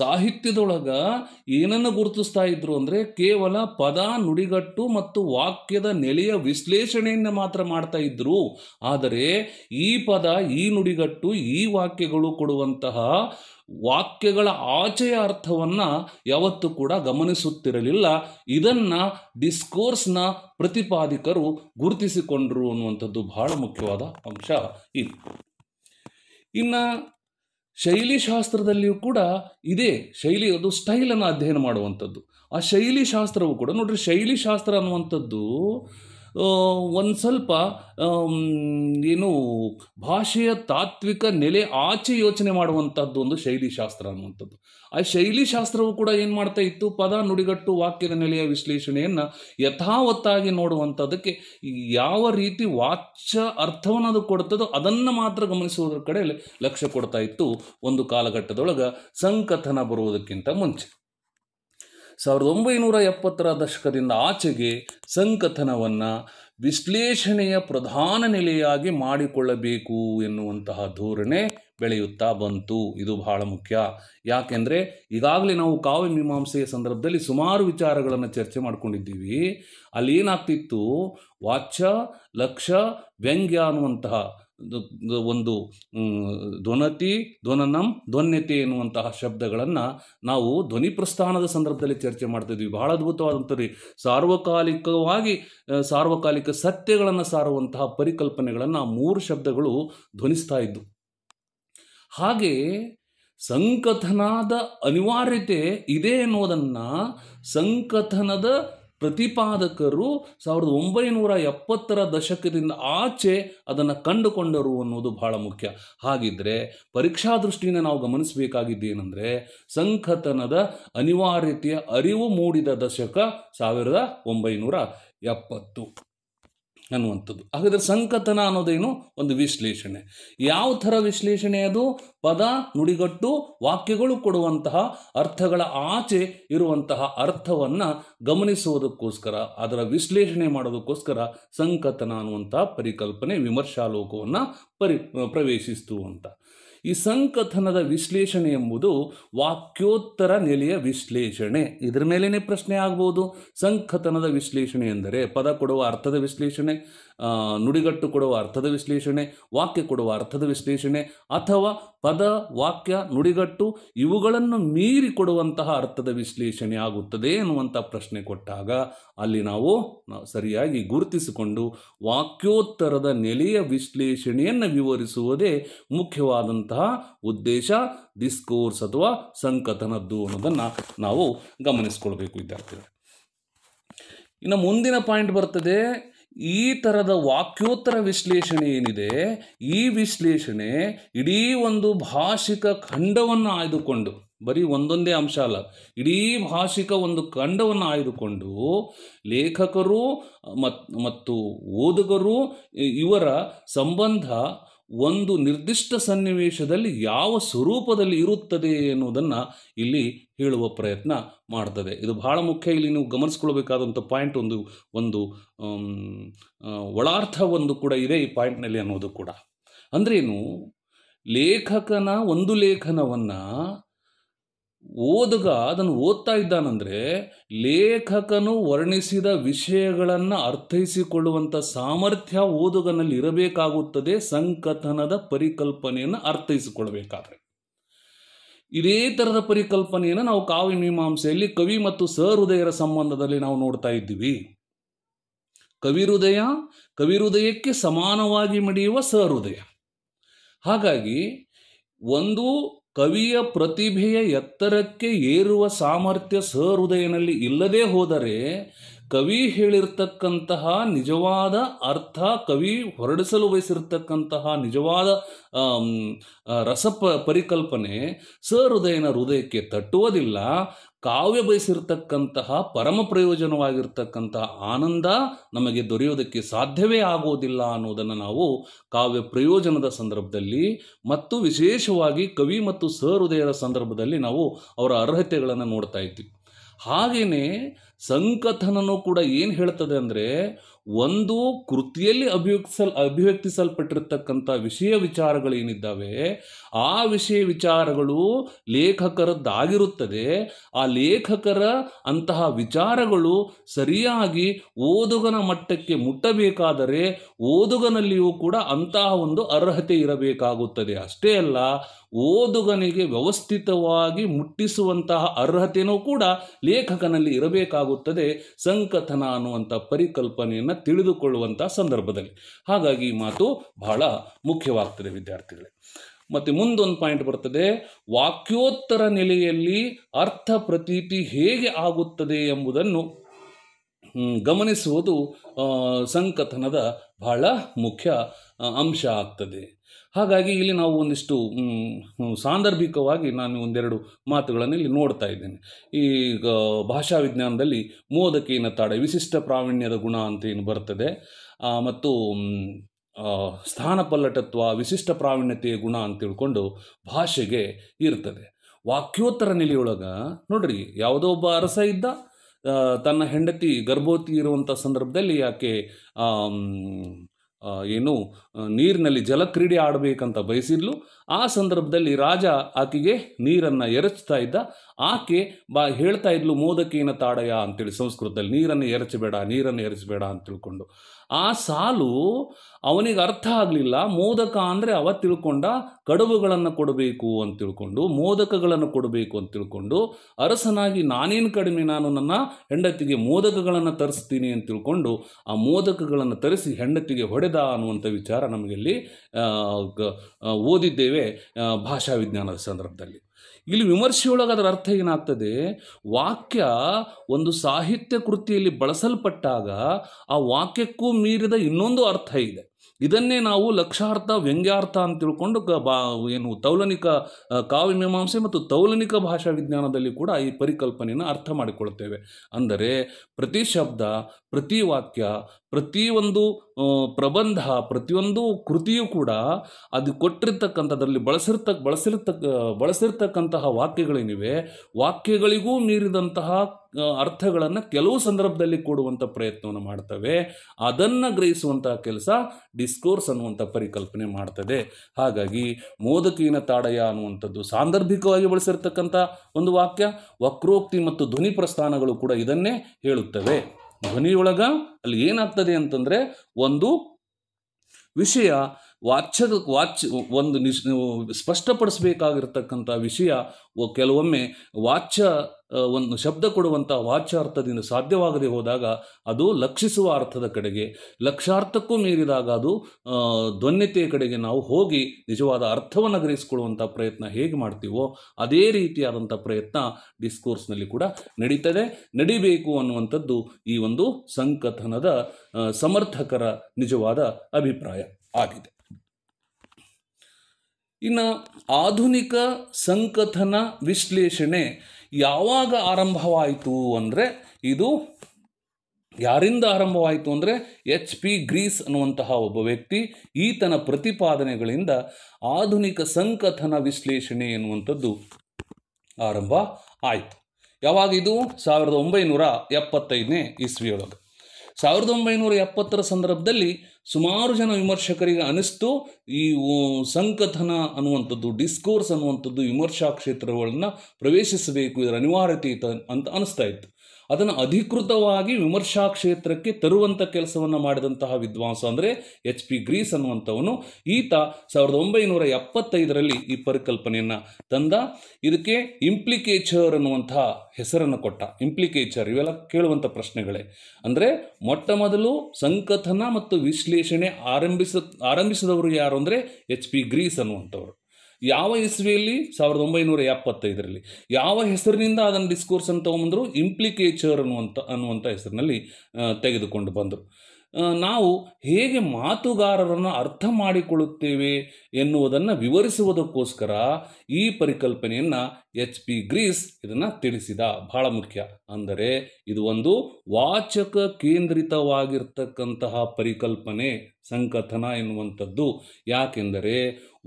ಸಾಹಿತ್ಯದೊಳಗ ಏನನ್ನು ಗುರುತಿಸ್ತಾ ಇದ್ರು ಅಂದರೆ ಕೇವಲ ಪದ ನುಡಿಗಟ್ಟು ಮತ್ತು ವಾಕ್ಯದ ನೆಲೆಯ ವಿಶ್ಲೇಷಣೆಯನ್ನು ಮಾತ್ರ ಮಾಡ್ತಾ ಇದ್ರು ಆದರೆ ಈ ಪದ ಈ ನುಡಿಗಟ್ಟು ಈ ವಾಕ್ಯಗಳು ಕೊಡುವಂತಹ ವಾಕ್ಯಗಳ ಆಚೆಯ ಅರ್ಥವನ್ನು ಯಾವತ್ತೂ ಕೂಡ ಗಮನಿಸುತ್ತಿರಲಿಲ್ಲ ಇದನ್ನು ಡಿಸ್ಕೋರ್ಸ್ನ ಪ್ರತಿಪಾದಕರು ಗುರುತಿಸಿಕೊಂಡರು ಅನ್ನುವಂಥದ್ದು ಬಹಳ ಮುಖ್ಯವಾದ ಅಂಶ ಇದು ಇನ್ನು ಶೈಲಿಶಾಸ್ತ್ರದಲ್ಲಿಯೂ ಕೂಡ ಇದೇ ಶೈಲಿ ಅದು ಸ್ಟೈಲನ್ನು ಅಧ್ಯಯನ ಮಾಡುವಂಥದ್ದು ಆ ಶೈಲಿಶಾಸ್ತ್ರವು ಕೂಡ ನೋಡ್ರಿ ಶೈಲಿಶಾಸ್ತ್ರ ಅನ್ನುವಂಥದ್ದು ಒಂದು ಸ್ವಲ್ಪ ಏನು ಭಾಷೆಯ ತಾತ್ವಿಕ ನೆಲೆ ಆಚೆ ಯೋಚನೆ ಮಾಡುವಂಥದ್ದು ಒಂದು ಶೈಲಿಶಾಸ್ತ್ರ ಅನ್ನುವಂಥದ್ದು ಆ ಶೈಲಿಶಾಸ್ತ್ರವು ಕೂಡ ಏನು ಮಾಡ್ತಾ ಇತ್ತು ಪದ ನುಡಿಗಟ್ಟು ವಾಕ್ಯದ ನೆಲೆಯ ವಿಶ್ಲೇಷಣೆಯನ್ನು ಯಥಾವತ್ತಾಗಿ ನೋಡುವಂಥದ್ದಕ್ಕೆ ಯಾವ ರೀತಿ ವಾಚ್ಯ ಅರ್ಥವನ್ನು ಅದು ಕೊಡ್ತದೋ ಅದನ್ನು ಮಾತ್ರ ಗಮನಿಸುವುದರ ಕಡೆ ಲಕ್ಷ್ಯ ಕೊಡ್ತಾ ಇತ್ತು ಒಂದು ಕಾಲಘಟ್ಟದೊಳಗೆ ಸಂಕಥನ ಬರುವುದಕ್ಕಿಂತ ಮುಂಚೆ ಸಾವಿರದ ಒಂಬೈನೂರ ಎಪ್ಪತ್ತರ ದಶಕದಿಂದ ಆಚೆಗೆ ಸಂಕಥನವನ್ನು ವಿಶ್ಲೇಷಣೆಯ ಪ್ರಧಾನ ನೆಲೆಯಾಗಿ ಮಾಡಿಕೊಳ್ಳಬೇಕು ಎನ್ನುವಂತಹ ಧೋರಣೆ ಬೆಳೆಯುತ್ತಾ ಬಂತು ಇದು ಬಹಳ ಮುಖ್ಯ ಯಾಕೆಂದರೆ ಈಗಾಗಲೇ ನಾವು ಕಾವ್ಯ ಮೀಮಾಂಸೆಯ ಸಂದರ್ಭದಲ್ಲಿ ಸುಮಾರು ವಿಚಾರಗಳನ್ನು ಚರ್ಚೆ ಮಾಡ್ಕೊಂಡಿದ್ದೀವಿ ಅಲ್ಲಿ ಏನಾಗ್ತಿತ್ತು ವಾಚ್ಯ ಲಕ್ಷ್ಯ ವ್ಯಂಗ್ಯ ಅನ್ನುವಂತಹ ಒಂದು ಧ್ವನತಿ ಧ್ವನನಂ ಧ್ವನ್ಯತೆ ಎನ್ನುವಂತಹ ಶಬ್ದಗಳನ್ನು ನಾವು ಧ್ವನಿ ಪ್ರಸ್ಥಾನದ ಸಂದರ್ಭದಲ್ಲಿ ಚರ್ಚೆ ಮಾಡ್ತಿದ್ವಿ ಬಹಳ ರೀ ಸಾರ್ವಕಾಲಿಕವಾಗಿ ಸಾರ್ವಕಾಲಿಕ ಸತ್ಯಗಳನ್ನು ಸಾರುವಂತಹ ಪರಿಕಲ್ಪನೆಗಳನ್ನು ಆ ಮೂರು ಶಬ್ದಗಳು ಧ್ವನಿಸ್ತಾ ಇದ್ದವು ಹಾಗೆ ಸಂಕಥನದ ಅನಿವಾರ್ಯತೆ ಇದೆ ಎನ್ನುವುದನ್ನು ಸಂಕಥನದ ಪ್ರತಿಪಾದಕರು ಸಾವಿರದ ಒಂಬೈನೂರ ಎಪ್ಪತ್ತರ ದಶಕದಿಂದ ಆಚೆ ಅದನ್ನು ಕಂಡುಕೊಂಡರು ಅನ್ನೋದು ಬಹಳ ಮುಖ್ಯ ಹಾಗಿದ್ರೆ ಪರೀಕ್ಷಾ ದೃಷ್ಟಿಯಿಂದ ನಾವು ಗಮನಿಸಬೇಕಾಗಿದ್ದೇನೆಂದರೆ ಸಂಕಥನದ ಅನಿವಾರ್ಯತೆಯ ಅರಿವು ಮೂಡಿದ ದಶಕ ಸಾವಿರದ ಒಂಬೈನೂರ ಎಪ್ಪತ್ತು ಅನ್ನುವಂಥದ್ದು ಹಾಗಾದರೆ ಸಂಕಥನ ಅನ್ನೋದೇನು ಒಂದು ವಿಶ್ಲೇಷಣೆ ಯಾವ ಥರ ವಿಶ್ಲೇಷಣೆ ಅದು ಪದ ನುಡಿಗಟ್ಟು ವಾಕ್ಯಗಳು ಕೊಡುವಂತಹ ಅರ್ಥಗಳ ಆಚೆ ಇರುವಂತಹ ಅರ್ಥವನ್ನು ಗಮನಿಸುವುದಕ್ಕೋಸ್ಕರ ಅದರ ವಿಶ್ಲೇಷಣೆ ಮಾಡೋದಕ್ಕೋಸ್ಕರ ಸಂಕಥನ ಅನ್ನುವಂತಹ ಪರಿಕಲ್ಪನೆ ವಿಮರ್ಶಾಲೋಕವನ್ನು ಪರಿ ಪ್ರವೇಶಿಸ್ತು ಅಂತ ಈ ಸಂಕಥನದ ವಿಶ್ಲೇಷಣೆ ಎಂಬುದು ವಾಕ್ಯೋತ್ತರ ನೆಲೆಯ ವಿಶ್ಲೇಷಣೆ ಇದರ ಮೇಲೇನೆ ಪ್ರಶ್ನೆ ಆಗ್ಬೋದು ಸಂಕಥನದ ವಿಶ್ಲೇಷಣೆ ಎಂದರೆ ಪದ ಕೊಡುವ ಅರ್ಥದ ವಿಶ್ಲೇಷಣೆ ನುಡಿಗಟ್ಟು ಕೊಡುವ ಅರ್ಥದ ವಿಶ್ಲೇಷಣೆ ವಾಕ್ಯ ಕೊಡುವ ಅರ್ಥದ ವಿಶ್ಲೇಷಣೆ ಅಥವಾ ಪದ ವಾಕ್ಯ ನುಡಿಗಟ್ಟು ಇವುಗಳನ್ನು ಮೀರಿ ಕೊಡುವಂತಹ ಅರ್ಥದ ವಿಶ್ಲೇಷಣೆ ಆಗುತ್ತದೆ ಎನ್ನುವಂಥ ಪ್ರಶ್ನೆ ಕೊಟ್ಟಾಗ ಅಲ್ಲಿ ನಾವು ಸರಿಯಾಗಿ ಗುರುತಿಸಿಕೊಂಡು ವಾಕ್ಯೋತ್ತರದ ನೆಲೆಯ ವಿಶ್ಲೇಷಣೆಯನ್ನು ವಿವರಿಸುವುದೇ ಮುಖ್ಯವಾದಂತಹ ಉದ್ದೇಶ ಡಿಸ್ಕೋರ್ಸ್ ಅಥವಾ ಸಂಕಥನದ್ದು ಅನ್ನೋದನ್ನು ನಾವು ಗಮನಿಸ್ಕೊಳ್ಬೇಕು ವಿದ್ಯಾರ್ಥಿಗಳು ಇನ್ನು ಮುಂದಿನ ಪಾಯಿಂಟ್ ಬರ್ತದೆ ಈ ಥರದ ವಾಕ್ಯೋತ್ತರ ವಿಶ್ಲೇಷಣೆ ಏನಿದೆ ಈ ವಿಶ್ಲೇಷಣೆ ಇಡೀ ಒಂದು ಭಾಷಿಕ ಖಂಡವನ್ನು ಆಯ್ದುಕೊಂಡು ಬರೀ ಒಂದೊಂದೇ ಅಂಶ ಅಲ್ಲ ಇಡೀ ಭಾಷಿಕ ಒಂದು ಖಂಡವನ್ನು ಆಯ್ದುಕೊಂಡು ಲೇಖಕರು ಮತ್ತು ಓದುಗರು ಇವರ ಸಂಬಂಧ ಒಂದು ನಿರ್ದಿಷ್ಟ ಸನ್ನಿವೇಶದಲ್ಲಿ ಯಾವ ಸ್ವರೂಪದಲ್ಲಿ ಇರುತ್ತದೆ ಎನ್ನುವುದನ್ನು ಇಲ್ಲಿ ಹೇಳುವ ಪ್ರಯತ್ನ ಮಾಡ್ತದೆ ಇದು ಬಹಳ ಮುಖ್ಯ ಇಲ್ಲಿ ನೀವು ಗಮನಿಸ್ಕೊಳ್ಬೇಕಾದಂಥ ಪಾಯಿಂಟ್ ಒಂದು ಒಂದು ಒಳಾರ್ಥ ಒಂದು ಕೂಡ ಇದೆ ಈ ಪಾಯಿಂಟ್ನಲ್ಲಿ ಅನ್ನೋದು ಕೂಡ ಅಂದ್ರೇನು ಲೇಖಕನ ಒಂದು ಲೇಖನವನ್ನು ಓದುಗ ಅದನ್ನು ಓದ್ತಾ ಇದ್ದಾನಂದ್ರೆ ಲೇಖಕನು ವರ್ಣಿಸಿದ ವಿಷಯಗಳನ್ನು ಅರ್ಥೈಸಿಕೊಳ್ಳುವಂಥ ಸಾಮರ್ಥ್ಯ ಓದುಗನಲ್ಲಿ ಇರಬೇಕಾಗುತ್ತದೆ ಸಂಕಥನದ ಪರಿಕಲ್ಪನೆಯನ್ನು ಅರ್ಥೈಸಿಕೊಳ್ಳಬೇಕಾದ್ರೆ ಇದೇ ಥರದ ಪರಿಕಲ್ಪನೆಯನ್ನು ನಾವು ಕಾವ್ಯ ಮೀಮಾಂಸೆಯಲ್ಲಿ ಕವಿ ಮತ್ತು ಸಹೃದಯರ ಸಂಬಂಧದಲ್ಲಿ ನಾವು ನೋಡ್ತಾ ಇದ್ದೀವಿ ಕವಿಹೃದಯ ಕವಿಹೃದಯಕ್ಕೆ ಸಮಾನವಾಗಿ ಮಡಿಯುವ ಸಹೃದಯ ಹಾಗಾಗಿ ಒಂದು ಕವಿಯ ಪ್ರತಿಭೆಯ ಎತ್ತರಕ್ಕೆ ಏರುವ ಸಾಮರ್ಥ್ಯ ಸಹೃದಯನಲ್ಲಿ ಇಲ್ಲದೇ ಹೋದರೆ ಕವಿ ಹೇಳಿರ್ತಕ್ಕಂತಹ ನಿಜವಾದ ಅರ್ಥ ಕವಿ ಹೊರಡಿಸಲು ಬಯಸಿರ್ತಕ್ಕಂತಹ ನಿಜವಾದ ರಸ ಪ ಪರಿಕಲ್ಪನೆ ಸಹೃದಯನ ಹೃದಯಕ್ಕೆ ತಟ್ಟುವುದಿಲ್ಲ ಕಾವ್ಯ ಬಯಸಿರ್ತಕ್ಕಂತಹ ಪರಮ ಪ್ರಯೋಜನವಾಗಿರ್ತಕ್ಕಂತಹ ಆನಂದ ನಮಗೆ ದೊರೆಯೋದಕ್ಕೆ ಸಾಧ್ಯವೇ ಆಗುವುದಿಲ್ಲ ಅನ್ನೋದನ್ನು ನಾವು ಕಾವ್ಯ ಪ್ರಯೋಜನದ ಸಂದರ್ಭದಲ್ಲಿ ಮತ್ತು ವಿಶೇಷವಾಗಿ ಕವಿ ಮತ್ತು ಸಹೃದಯರ ಸಂದರ್ಭದಲ್ಲಿ ನಾವು ಅವರ ಅರ್ಹತೆಗಳನ್ನು ನೋಡ್ತಾ ಇದ್ದೀವಿ ಹಾಗೆಯೇ ಸಂಕಥನನು ಕೂಡ ಏನು ಹೇಳ್ತದೆ ಅಂದ್ರೆ ಒಂದು ಕೃತಿಯಲ್ಲಿ ಅಭಿವ್ಯಕ್ತಿಸಲ್ ಅಭಿವ್ಯಕ್ತಿಸಲ್ಪಟ್ಟಿರ್ತಕ್ಕಂಥ ವಿಷಯ ವಿಚಾರಗಳೇನಿದ್ದಾವೆ ಆ ವಿಷಯ ವಿಚಾರಗಳು ಲೇಖಕರದ್ದಾಗಿರುತ್ತದೆ ಆ ಲೇಖಕರ ಅಂತಹ ವಿಚಾರಗಳು ಸರಿಯಾಗಿ ಓದುಗನ ಮಟ್ಟಕ್ಕೆ ಮುಟ್ಟಬೇಕಾದರೆ ಓದುಗನಲ್ಲಿಯೂ ಕೂಡ ಅಂತಹ ಒಂದು ಅರ್ಹತೆ ಇರಬೇಕಾಗುತ್ತದೆ ಅಷ್ಟೇ ಅಲ್ಲ ಓದುಗನಿಗೆ ವ್ಯವಸ್ಥಿತವಾಗಿ ಮುಟ್ಟಿಸುವಂತಹ ಅರ್ಹತೆಯೂ ಕೂಡ ಲೇಖಕನಲ್ಲಿ ಇರಬೇಕಾಗುತ್ತದೆ ಸಂಕಥನ ಅನ್ನುವಂಥ ಪರಿಕಲ್ಪನೆಯನ್ನು ತಿಳಿದುಕೊಳ್ಳುವಂಥ ಸಂದರ್ಭದಲ್ಲಿ ಹಾಗಾಗಿ ಈ ಮಾತು ಬಹಳ ಮುಖ್ಯವಾಗ್ತದೆ ವಿದ್ಯಾರ್ಥಿಗಳೇ ಮತ್ತು ಮುಂದೊಂದು ಪಾಯಿಂಟ್ ಬರ್ತದೆ ವಾಕ್ಯೋತ್ತರ ನೆಲೆಯಲ್ಲಿ ಅರ್ಥ ಪ್ರತೀತಿ ಹೇಗೆ ಆಗುತ್ತದೆ ಎಂಬುದನ್ನು ಗಮನಿಸುವುದು ಸಂಕಥನದ ಬಹಳ ಮುಖ್ಯ ಅಂಶ ಆಗ್ತದೆ ಹಾಗಾಗಿ ಇಲ್ಲಿ ನಾವು ಒಂದಿಷ್ಟು ಸಾಂದರ್ಭಿಕವಾಗಿ ನಾನು ಒಂದೆರಡು ಮಾತುಗಳನ್ನು ಇಲ್ಲಿ ನೋಡ್ತಾ ಇದ್ದೇನೆ ಈ ಭಾಷಾ ವಿಜ್ಞಾನದಲ್ಲಿ ಏನ ತಾಡೆ ವಿಶಿಷ್ಟ ಪ್ರಾವೀಣ್ಯದ ಗುಣ ಅಂತ ಏನು ಬರ್ತದೆ ಮತ್ತು ಸ್ಥಾನಪಲ್ಲಟತ್ವ ವಿಶಿಷ್ಟ ಪ್ರಾವೀಣ್ಯತೆಯ ಗುಣ ಅಂತ ತಿಳ್ಕೊಂಡು ಭಾಷೆಗೆ ಇರ್ತದೆ ವಾಕ್ಯೋತ್ತರ ನೆಲೆಯೊಳಗ ನೋಡ್ರಿ ಯಾವುದೋ ಒಬ್ಬ ಅರಸ ಇದ್ದ ತನ್ನ ಹೆಂಡತಿ ಗರ್ಭವತಿ ಇರುವಂಥ ಸಂದರ್ಭದಲ್ಲಿ ಯಾಕೆ ಏನು ನೀರಿನಲ್ಲಿ ಜಲಕ್ರೀಡೆ ಆಡಬೇಕಂತ ಬಯಸಿದ್ಲು ಆ ಸಂದರ್ಭದಲ್ಲಿ ರಾಜ ಆಕೆಗೆ ನೀರನ್ನು ಎರಚ್ತಾ ಇದ್ದ ಆಕೆ ಬಾ ಹೇಳ್ತಾ ಇದ್ಲು ಮೋದಕೇನ ತಾಡಯ ಅಂತೇಳಿ ಸಂಸ್ಕೃತದಲ್ಲಿ ನೀರನ್ನು ಎರಚಬೇಡ ನೀರನ್ನು ಎರಚಬೇಡ ಅಂತ ತಿಳ್ಕೊಂಡು ಆ ಸಾಲು ಅವನಿಗೆ ಅರ್ಥ ಆಗಲಿಲ್ಲ ಮೋದಕ ಅಂದರೆ ಅವ ತಿಳ್ಕೊಂಡ ಕಡುಬುಗಳನ್ನು ಕೊಡಬೇಕು ಅಂತ ತಿಳ್ಕೊಂಡು ಮೋದಕಗಳನ್ನು ಕೊಡಬೇಕು ಅಂತ ತಿಳ್ಕೊಂಡು ಅರಸನಾಗಿ ನಾನೇನು ಕಡಿಮೆ ನಾನು ನನ್ನ ಹೆಂಡತಿಗೆ ಮೋದಕಗಳನ್ನು ತರಿಸ್ತೀನಿ ಅಂತ ತಿಳ್ಕೊಂಡು ಆ ಮೋದಕಗಳನ್ನು ತರಿಸಿ ಹೆಂಡತಿಗೆ ಹೊಡೆದ ಅನ್ನುವಂಥ ವಿಚಾರ ಇಲ್ಲಿ ಓದಿದ್ದೇವೆ ಭಾಷಾ ವಿಜ್ಞಾನದ ಸಂದರ್ಭದಲ್ಲಿ ಇಲ್ಲಿ ವಿಮರ್ಶೆಯೊಳಗೆ ಅದರ ಅರ್ಥ ಏನಾಗ್ತದೆ ವಾಕ್ಯ ಒಂದು ಸಾಹಿತ್ಯ ಕೃತಿಯಲ್ಲಿ ಬಳಸಲ್ಪಟ್ಟಾಗ ಆ ವಾಕ್ಯಕ್ಕೂ ಮೀರಿದ ಇನ್ನೊಂದು ಅರ್ಥ ಇದೆ ಇದನ್ನೇ ನಾವು ಲಕ್ಷಾರ್ಥ ವ್ಯಂಗ್ಯಾರ್ಥ ಅಂತ ತಿಳ್ಕೊಂಡು ಕ ಬಾ ಏನು ತೌಲನಿಕ ಕಾವ್ಯಮೀಮಾಂಸೆ ಮತ್ತು ತೌಲನಿಕ ಭಾಷಾ ವಿಜ್ಞಾನದಲ್ಲಿ ಕೂಡ ಈ ಪರಿಕಲ್ಪನೆಯನ್ನು ಅರ್ಥ ಮಾಡಿಕೊಳ್ತೇವೆ ಅಂದರೆ ಪ್ರತಿ ಶಬ್ದ ಪ್ರತಿ ವಾಕ್ಯ ಪ್ರತಿಯೊಂದು ಪ್ರಬಂಧ ಪ್ರತಿಯೊಂದು ಕೃತಿಯೂ ಕೂಡ ಅದು ಕೊಟ್ಟಿರ್ತಕ್ಕಂಥದ್ರಲ್ಲಿ ಬಳಸಿರ್ತಕ್ಕ ಬಳಸಿರ್ತಕ್ಕ ಬಳಸಿರ್ತಕ್ಕಂತಹ ವಾಕ್ಯಗಳೇನಿವೆ ವಾಕ್ಯಗಳಿಗೂ ಮೀರಿದಂತಹ ಅರ್ಥಗಳನ್ನು ಕೆಲವು ಸಂದರ್ಭದಲ್ಲಿ ಕೊಡುವಂಥ ಪ್ರಯತ್ನವನ್ನು ಮಾಡ್ತವೆ ಅದನ್ನು ಗ್ರಹಿಸುವಂತಹ ಕೆಲಸ ಡಿಸ್ಕೋರ್ಸ್ ಅನ್ನುವಂಥ ಪರಿಕಲ್ಪನೆ ಮಾಡ್ತದೆ ಹಾಗಾಗಿ ಮೋದಕೀನ ತಾಡಯ ಅನ್ನುವಂಥದ್ದು ಸಾಂದರ್ಭಿಕವಾಗಿ ಬಳಸಿರ್ತಕ್ಕಂಥ ಒಂದು ವಾಕ್ಯ ವಕ್ರೋಕ್ತಿ ಮತ್ತು ಧ್ವನಿ ಪ್ರಸ್ಥಾನಗಳು ಕೂಡ ಇದನ್ನೇ ಹೇಳುತ್ತವೆ ಧ್ವನಿಯೊಳಗ ಅಲ್ಲಿ ಏನಾಗ್ತದೆ ಅಂತಂದರೆ ಒಂದು ವಿಷಯ ವಾಚ್ಯದ ವಾಚ್ ಒಂದು ನಿಶ್ ಸ್ಪಷ್ಟಪಡಿಸಬೇಕಾಗಿರ್ತಕ್ಕಂಥ ವಿಷಯ ಕೆಲವೊಮ್ಮೆ ವಾಚ್ಯ ಒಂದು ಶಬ್ದ ಕೊಡುವಂಥ ವಾಚ್ಯಾರ್ಥದಿಂದ ಸಾಧ್ಯವಾಗದೆ ಹೋದಾಗ ಅದು ಲಕ್ಷಿಸುವ ಅರ್ಥದ ಕಡೆಗೆ ಲಕ್ಷಾರ್ಥಕ್ಕೂ ಮೀರಿದಾಗ ಅದು ಧ್ವನ್ಯತೆಯ ಕಡೆಗೆ ನಾವು ಹೋಗಿ ನಿಜವಾದ ಅರ್ಥವನ್ನು ಗ್ರಹಿಸಿಕೊಳ್ಳುವಂಥ ಪ್ರಯತ್ನ ಹೇಗೆ ಮಾಡ್ತೀವೋ ಅದೇ ರೀತಿಯಾದಂಥ ಪ್ರಯತ್ನ ಡಿಸ್ಕೋರ್ಸ್ನಲ್ಲಿ ಕೂಡ ನಡೀತದೆ ನಡಿಬೇಕು ಅನ್ನುವಂಥದ್ದು ಈ ಒಂದು ಸಂಕಥನದ ಸಮರ್ಥಕರ ನಿಜವಾದ ಅಭಿಪ್ರಾಯ ಆಗಿದೆ ಇನ್ನು ಆಧುನಿಕ ಸಂಕಥನ ವಿಶ್ಲೇಷಣೆ ಯಾವಾಗ ಆರಂಭವಾಯಿತು ಅಂದರೆ ಇದು ಯಾರಿಂದ ಆರಂಭವಾಯಿತು ಅಂದರೆ ಎಚ್ ಪಿ ಗ್ರೀಸ್ ಅನ್ನುವಂತಹ ಒಬ್ಬ ವ್ಯಕ್ತಿ ಈತನ ಪ್ರತಿಪಾದನೆಗಳಿಂದ ಆಧುನಿಕ ಸಂಕಥನ ವಿಶ್ಲೇಷಣೆ ಎನ್ನುವಂಥದ್ದು ಆರಂಭ ಆಯಿತು ಯಾವಾಗ ಇದು ಸಾವಿರದ ಒಂಬೈನೂರ ಎಪ್ಪತ್ತೈದನೇ ಇಸ್ವಿಯೊಳಗೆ ಸಾವಿರದ ಒಂಬೈನೂರ ಎಪ್ಪತ್ತರ ಸಂದರ್ಭದಲ್ಲಿ ಸುಮಾರು ಜನ ವಿಮರ್ಶಕರಿಗೆ ಅನಿಸ್ತು ಈ ಸಂಕಥನ ಅನ್ನುವಂಥದ್ದು ಡಿಸ್ಕೋರ್ಸ್ ಅನ್ನುವಂಥದ್ದು ವಿಮರ್ಶಾ ಕ್ಷೇತ್ರಗಳನ್ನು ಪ್ರವೇಶಿಸಬೇಕು ಇದರ ಅನಿವಾರ್ಯತೆ ಅಂತ ಅನಿಸ್ತಾ ಇತ್ತು ಅದನ್ನು ಅಧಿಕೃತವಾಗಿ ವಿಮರ್ಶಾ ಕ್ಷೇತ್ರಕ್ಕೆ ತರುವಂಥ ಕೆಲಸವನ್ನು ಮಾಡಿದಂತಹ ವಿದ್ವಾಂಸ ಅಂದರೆ ಎಚ್ ಪಿ ಗ್ರೀಸ್ ಅನ್ನುವಂಥವನು ಈತ ಸಾವಿರದ ಒಂಬೈನೂರ ಎಪ್ಪತ್ತೈದರಲ್ಲಿ ಈ ಪರಿಕಲ್ಪನೆಯನ್ನು ತಂದ ಇದಕ್ಕೆ ಇಂಪ್ಲಿಕೇಚರ್ ಅನ್ನುವಂತಹ ಹೆಸರನ್ನು ಕೊಟ್ಟ ಇಂಪ್ಲಿಕೇಚರ್ ಇವೆಲ್ಲ ಕೇಳುವಂಥ ಪ್ರಶ್ನೆಗಳೇ ಅಂದರೆ ಮೊಟ್ಟ ಮೊದಲು ಸಂಕಥನ ಮತ್ತು ವಿಶ್ಲೇಷಣೆ ಆರಂಭಿಸ ಆರಂಭಿಸಿದವರು ಯಾರು ಅಂದರೆ ಎಚ್ ಪಿ ಗ್ರೀಸ್ ಅನ್ನುವಂಥವ್ರು ಯಾವ ಇಸ್ವಿಯಲ್ಲಿ ಸಾವಿರದ ಒಂಬೈನೂರ ಎಪ್ಪತ್ತೈದರಲ್ಲಿ ಯಾವ ಹೆಸರಿನಿಂದ ಅದನ್ನು ಡಿಸ್ಕೋರ್ಸ್ ಅಂತ ಬಂದರು ಇಂಪ್ಲಿಕೇಚರ್ ಅನ್ನುವಂಥ ಅನ್ನುವಂಥ ಹೆಸರಿನಲ್ಲಿ ತೆಗೆದುಕೊಂಡು ಬಂದರು ನಾವು ಹೇಗೆ ಮಾತುಗಾರರನ್ನು ಅರ್ಥ ಮಾಡಿಕೊಳ್ಳುತ್ತೇವೆ ಎನ್ನುವುದನ್ನು ವಿವರಿಸುವುದಕ್ಕೋಸ್ಕರ ಈ ಪರಿಕಲ್ಪನೆಯನ್ನು ಎಚ್ ಪಿ ಗ್ರೀಸ್ ಇದನ್ನು ತಿಳಿಸಿದ ಬಹಳ ಮುಖ್ಯ ಅಂದರೆ ಇದು ಒಂದು ವಾಚಕ ಕೇಂದ್ರಿತವಾಗಿರ್ತಕ್ಕಂತಹ ಪರಿಕಲ್ಪನೆ ಸಂಕಥನ ಎನ್ನುವಂಥದ್ದು ಯಾಕೆಂದರೆ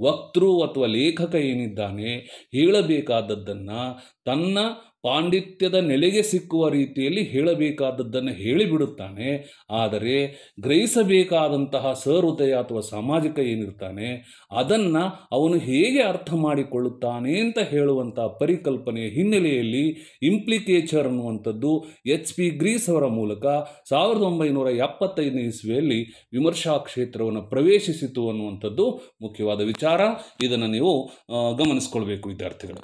ವಕ್ತೃ ಅಥವಾ ಲೇಖಕ ಏನಿದ್ದಾನೆ ಹೇಳಬೇಕಾದದ್ದನ್ನು ತನ್ನ ಪಾಂಡಿತ್ಯದ ನೆಲೆಗೆ ಸಿಕ್ಕುವ ರೀತಿಯಲ್ಲಿ ಹೇಳಬೇಕಾದದ್ದನ್ನು ಹೇಳಿಬಿಡುತ್ತಾನೆ ಆದರೆ ಗ್ರಹಿಸಬೇಕಾದಂತಹ ಸಹೃದಯ ಅಥವಾ ಸಾಮಾಜಿಕ ಏನಿರ್ತಾನೆ ಅದನ್ನು ಅವನು ಹೇಗೆ ಅರ್ಥ ಮಾಡಿಕೊಳ್ಳುತ್ತಾನೆ ಅಂತ ಹೇಳುವಂತಹ ಪರಿಕಲ್ಪನೆಯ ಹಿನ್ನೆಲೆಯಲ್ಲಿ ಇಂಪ್ಲಿಕೇಚರ್ ಅನ್ನುವಂಥದ್ದು ಎಚ್ ಪಿ ಗ್ರೀಸ್ ಅವರ ಮೂಲಕ ಸಾವಿರದ ಒಂಬೈನೂರ ಎಪ್ಪತ್ತೈದನೇ ಇಸ್ವಿಯಲ್ಲಿ ವಿಮರ್ಶಾ ಕ್ಷೇತ್ರವನ್ನು ಪ್ರವೇಶಿಸಿತು ಅನ್ನುವಂಥದ್ದು ಮುಖ್ಯವಾದ ವಿಚಾರ ಇದನ್ನು ನೀವು ಗಮನಿಸ್ಕೊಳ್ಬೇಕು ವಿದ್ಯಾರ್ಥಿಗಳು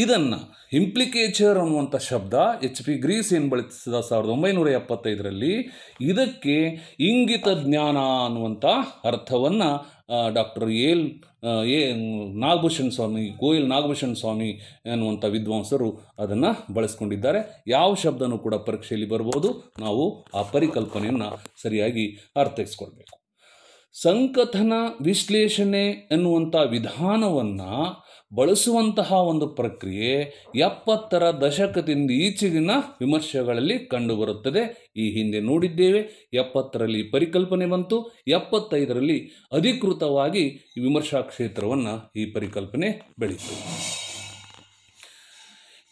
ಇದನ್ನು ಇಂಪ್ಲಿಕೇಚರ್ ಅನ್ನುವಂಥ ಶಬ್ದ ಎಚ್ ಪಿ ಗ್ರೀಸ್ ಏನು ಬಳಸಿದ ಸಾವಿರದ ಒಂಬೈನೂರ ಎಪ್ಪತ್ತೈದರಲ್ಲಿ ಇದಕ್ಕೆ ಇಂಗಿತ ಜ್ಞಾನ ಅನ್ನುವಂಥ ಅರ್ಥವನ್ನು ಡಾಕ್ಟರ್ ಏಲ್ ಏ ನಾಗಭೂಷಣ್ ಸ್ವಾಮಿ ಗೋಯಲ್ ನಾಗಭೂಷಣ್ ಸ್ವಾಮಿ ಎನ್ನುವಂಥ ವಿದ್ವಾಂಸರು ಅದನ್ನು ಬಳಸ್ಕೊಂಡಿದ್ದಾರೆ ಯಾವ ಶಬ್ದನೂ ಕೂಡ ಪರೀಕ್ಷೆಯಲ್ಲಿ ಬರ್ಬೋದು ನಾವು ಆ ಪರಿಕಲ್ಪನೆಯನ್ನು ಸರಿಯಾಗಿ ಅರ್ಥೈಸ್ಕೊಳ್ಬೇಕು ಸಂಕಥನ ವಿಶ್ಲೇಷಣೆ ಎನ್ನುವಂಥ ವಿಧಾನವನ್ನು ಬಳಸುವಂತಹ ಒಂದು ಪ್ರಕ್ರಿಯೆ ಎಪ್ಪತ್ತರ ದಶಕದಿಂದ ಈಚೆಗಿನ ವಿಮರ್ಶೆಗಳಲ್ಲಿ ಕಂಡುಬರುತ್ತದೆ ಈ ಹಿಂದೆ ನೋಡಿದ್ದೇವೆ ಎಪ್ಪತ್ತರಲ್ಲಿ ಪರಿಕಲ್ಪನೆ ಬಂತು ಎಪ್ಪತ್ತೈದರಲ್ಲಿ ಅಧಿಕೃತವಾಗಿ ವಿಮರ್ಶಾ ಕ್ಷೇತ್ರವನ್ನು ಈ ಪರಿಕಲ್ಪನೆ ಬೆಳೀತು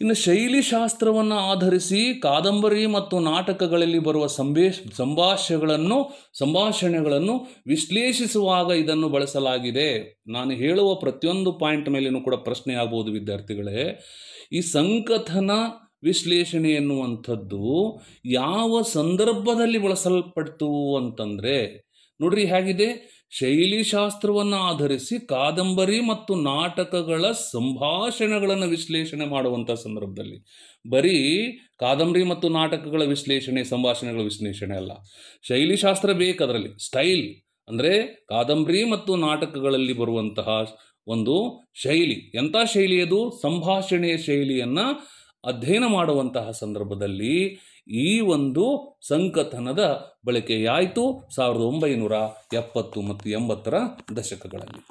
ಇನ್ನು ಶಾಸ್ತ್ರವನ್ನು ಆಧರಿಸಿ ಕಾದಂಬರಿ ಮತ್ತು ನಾಟಕಗಳಲ್ಲಿ ಬರುವ ಸಂಭೇಶ್ ಸಂಭಾಷ್ಯಗಳನ್ನು ಸಂಭಾಷಣೆಗಳನ್ನು ವಿಶ್ಲೇಷಿಸುವಾಗ ಇದನ್ನು ಬಳಸಲಾಗಿದೆ ನಾನು ಹೇಳುವ ಪ್ರತಿಯೊಂದು ಪಾಯಿಂಟ್ ಮೇಲೂ ಕೂಡ ಪ್ರಶ್ನೆ ಆಗ್ಬೋದು ವಿದ್ಯಾರ್ಥಿಗಳೇ ಈ ಸಂಕಥನ ವಿಶ್ಲೇಷಣೆ ಎನ್ನುವಂಥದ್ದು ಯಾವ ಸಂದರ್ಭದಲ್ಲಿ ಬಳಸಲ್ಪಡ್ತು ಅಂತಂದರೆ ನೋಡ್ರಿ ಹೇಗಿದೆ ಶೈಲಿ ಶಾಸ್ತ್ರವನ್ನು ಆಧರಿಸಿ ಕಾದಂಬರಿ ಮತ್ತು ನಾಟಕಗಳ ಸಂಭಾಷಣೆಗಳನ್ನು ವಿಶ್ಲೇಷಣೆ ಮಾಡುವಂಥ ಸಂದರ್ಭದಲ್ಲಿ ಬರೀ ಕಾದಂಬರಿ ಮತ್ತು ನಾಟಕಗಳ ವಿಶ್ಲೇಷಣೆ ಸಂಭಾಷಣೆಗಳ ವಿಶ್ಲೇಷಣೆ ಅಲ್ಲ ಶೈಲಿಶಾಸ್ತ್ರ ಬೇಕು ಅದರಲ್ಲಿ ಸ್ಟೈಲ್ ಅಂದರೆ ಕಾದಂಬರಿ ಮತ್ತು ನಾಟಕಗಳಲ್ಲಿ ಬರುವಂತಹ ಒಂದು ಶೈಲಿ ಎಂಥ ಶೈಲಿಯದು ಸಂಭಾಷಣೆಯ ಶೈಲಿಯನ್ನು ಅಧ್ಯಯನ ಮಾಡುವಂತಹ ಸಂದರ್ಭದಲ್ಲಿ ಈ ಒಂದು ಸಂಕಥನದ ಬಳಕೆಯಾಯಿತು ಸಾವಿರದ ಒಂಬೈನೂರ ಎಪ್ಪತ್ತು ಮತ್ತು ಎಂಬತ್ತರ ದಶಕಗಳಲ್ಲಿ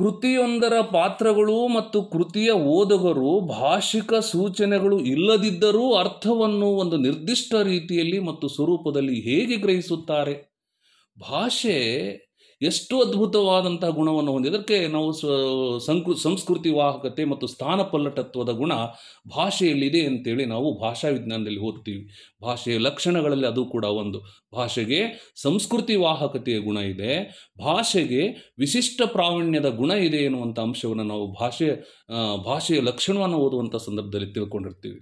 ಕೃತಿಯೊಂದರ ಪಾತ್ರಗಳು ಮತ್ತು ಕೃತಿಯ ಓದುಗರು ಭಾಷಿಕ ಸೂಚನೆಗಳು ಇಲ್ಲದಿದ್ದರೂ ಅರ್ಥವನ್ನು ಒಂದು ನಿರ್ದಿಷ್ಟ ರೀತಿಯಲ್ಲಿ ಮತ್ತು ಸ್ವರೂಪದಲ್ಲಿ ಹೇಗೆ ಗ್ರಹಿಸುತ್ತಾರೆ ಭಾಷೆ ಎಷ್ಟು ಅದ್ಭುತವಾದಂತಹ ಗುಣವನ್ನು ಹೊಂದಿದ್ದಕ್ಕೆ ನಾವು ಸಂಕೃ ಸಂಸ್ಕೃತಿ ವಾಹಕತೆ ಮತ್ತು ಸ್ಥಾನ ಪಲ್ಲಟತ್ವದ ಗುಣ ಭಾಷೆಯಲ್ಲಿದೆ ಅಂತೇಳಿ ನಾವು ಭಾಷಾ ವಿಜ್ಞಾನದಲ್ಲಿ ಓದ್ತೀವಿ ಭಾಷೆಯ ಲಕ್ಷಣಗಳಲ್ಲಿ ಅದು ಕೂಡ ಒಂದು ಭಾಷೆಗೆ ಸಂಸ್ಕೃತಿ ವಾಹಕತೆಯ ಗುಣ ಇದೆ ಭಾಷೆಗೆ ವಿಶಿಷ್ಟ ಪ್ರಾವೀಣ್ಯದ ಗುಣ ಇದೆ ಎನ್ನುವಂಥ ಅಂಶವನ್ನು ನಾವು ಭಾಷೆ ಭಾಷೆಯ ಲಕ್ಷಣವನ್ನು ಓದುವಂಥ ಸಂದರ್ಭದಲ್ಲಿ ತಿಳ್ಕೊಂಡಿರ್ತೀವಿ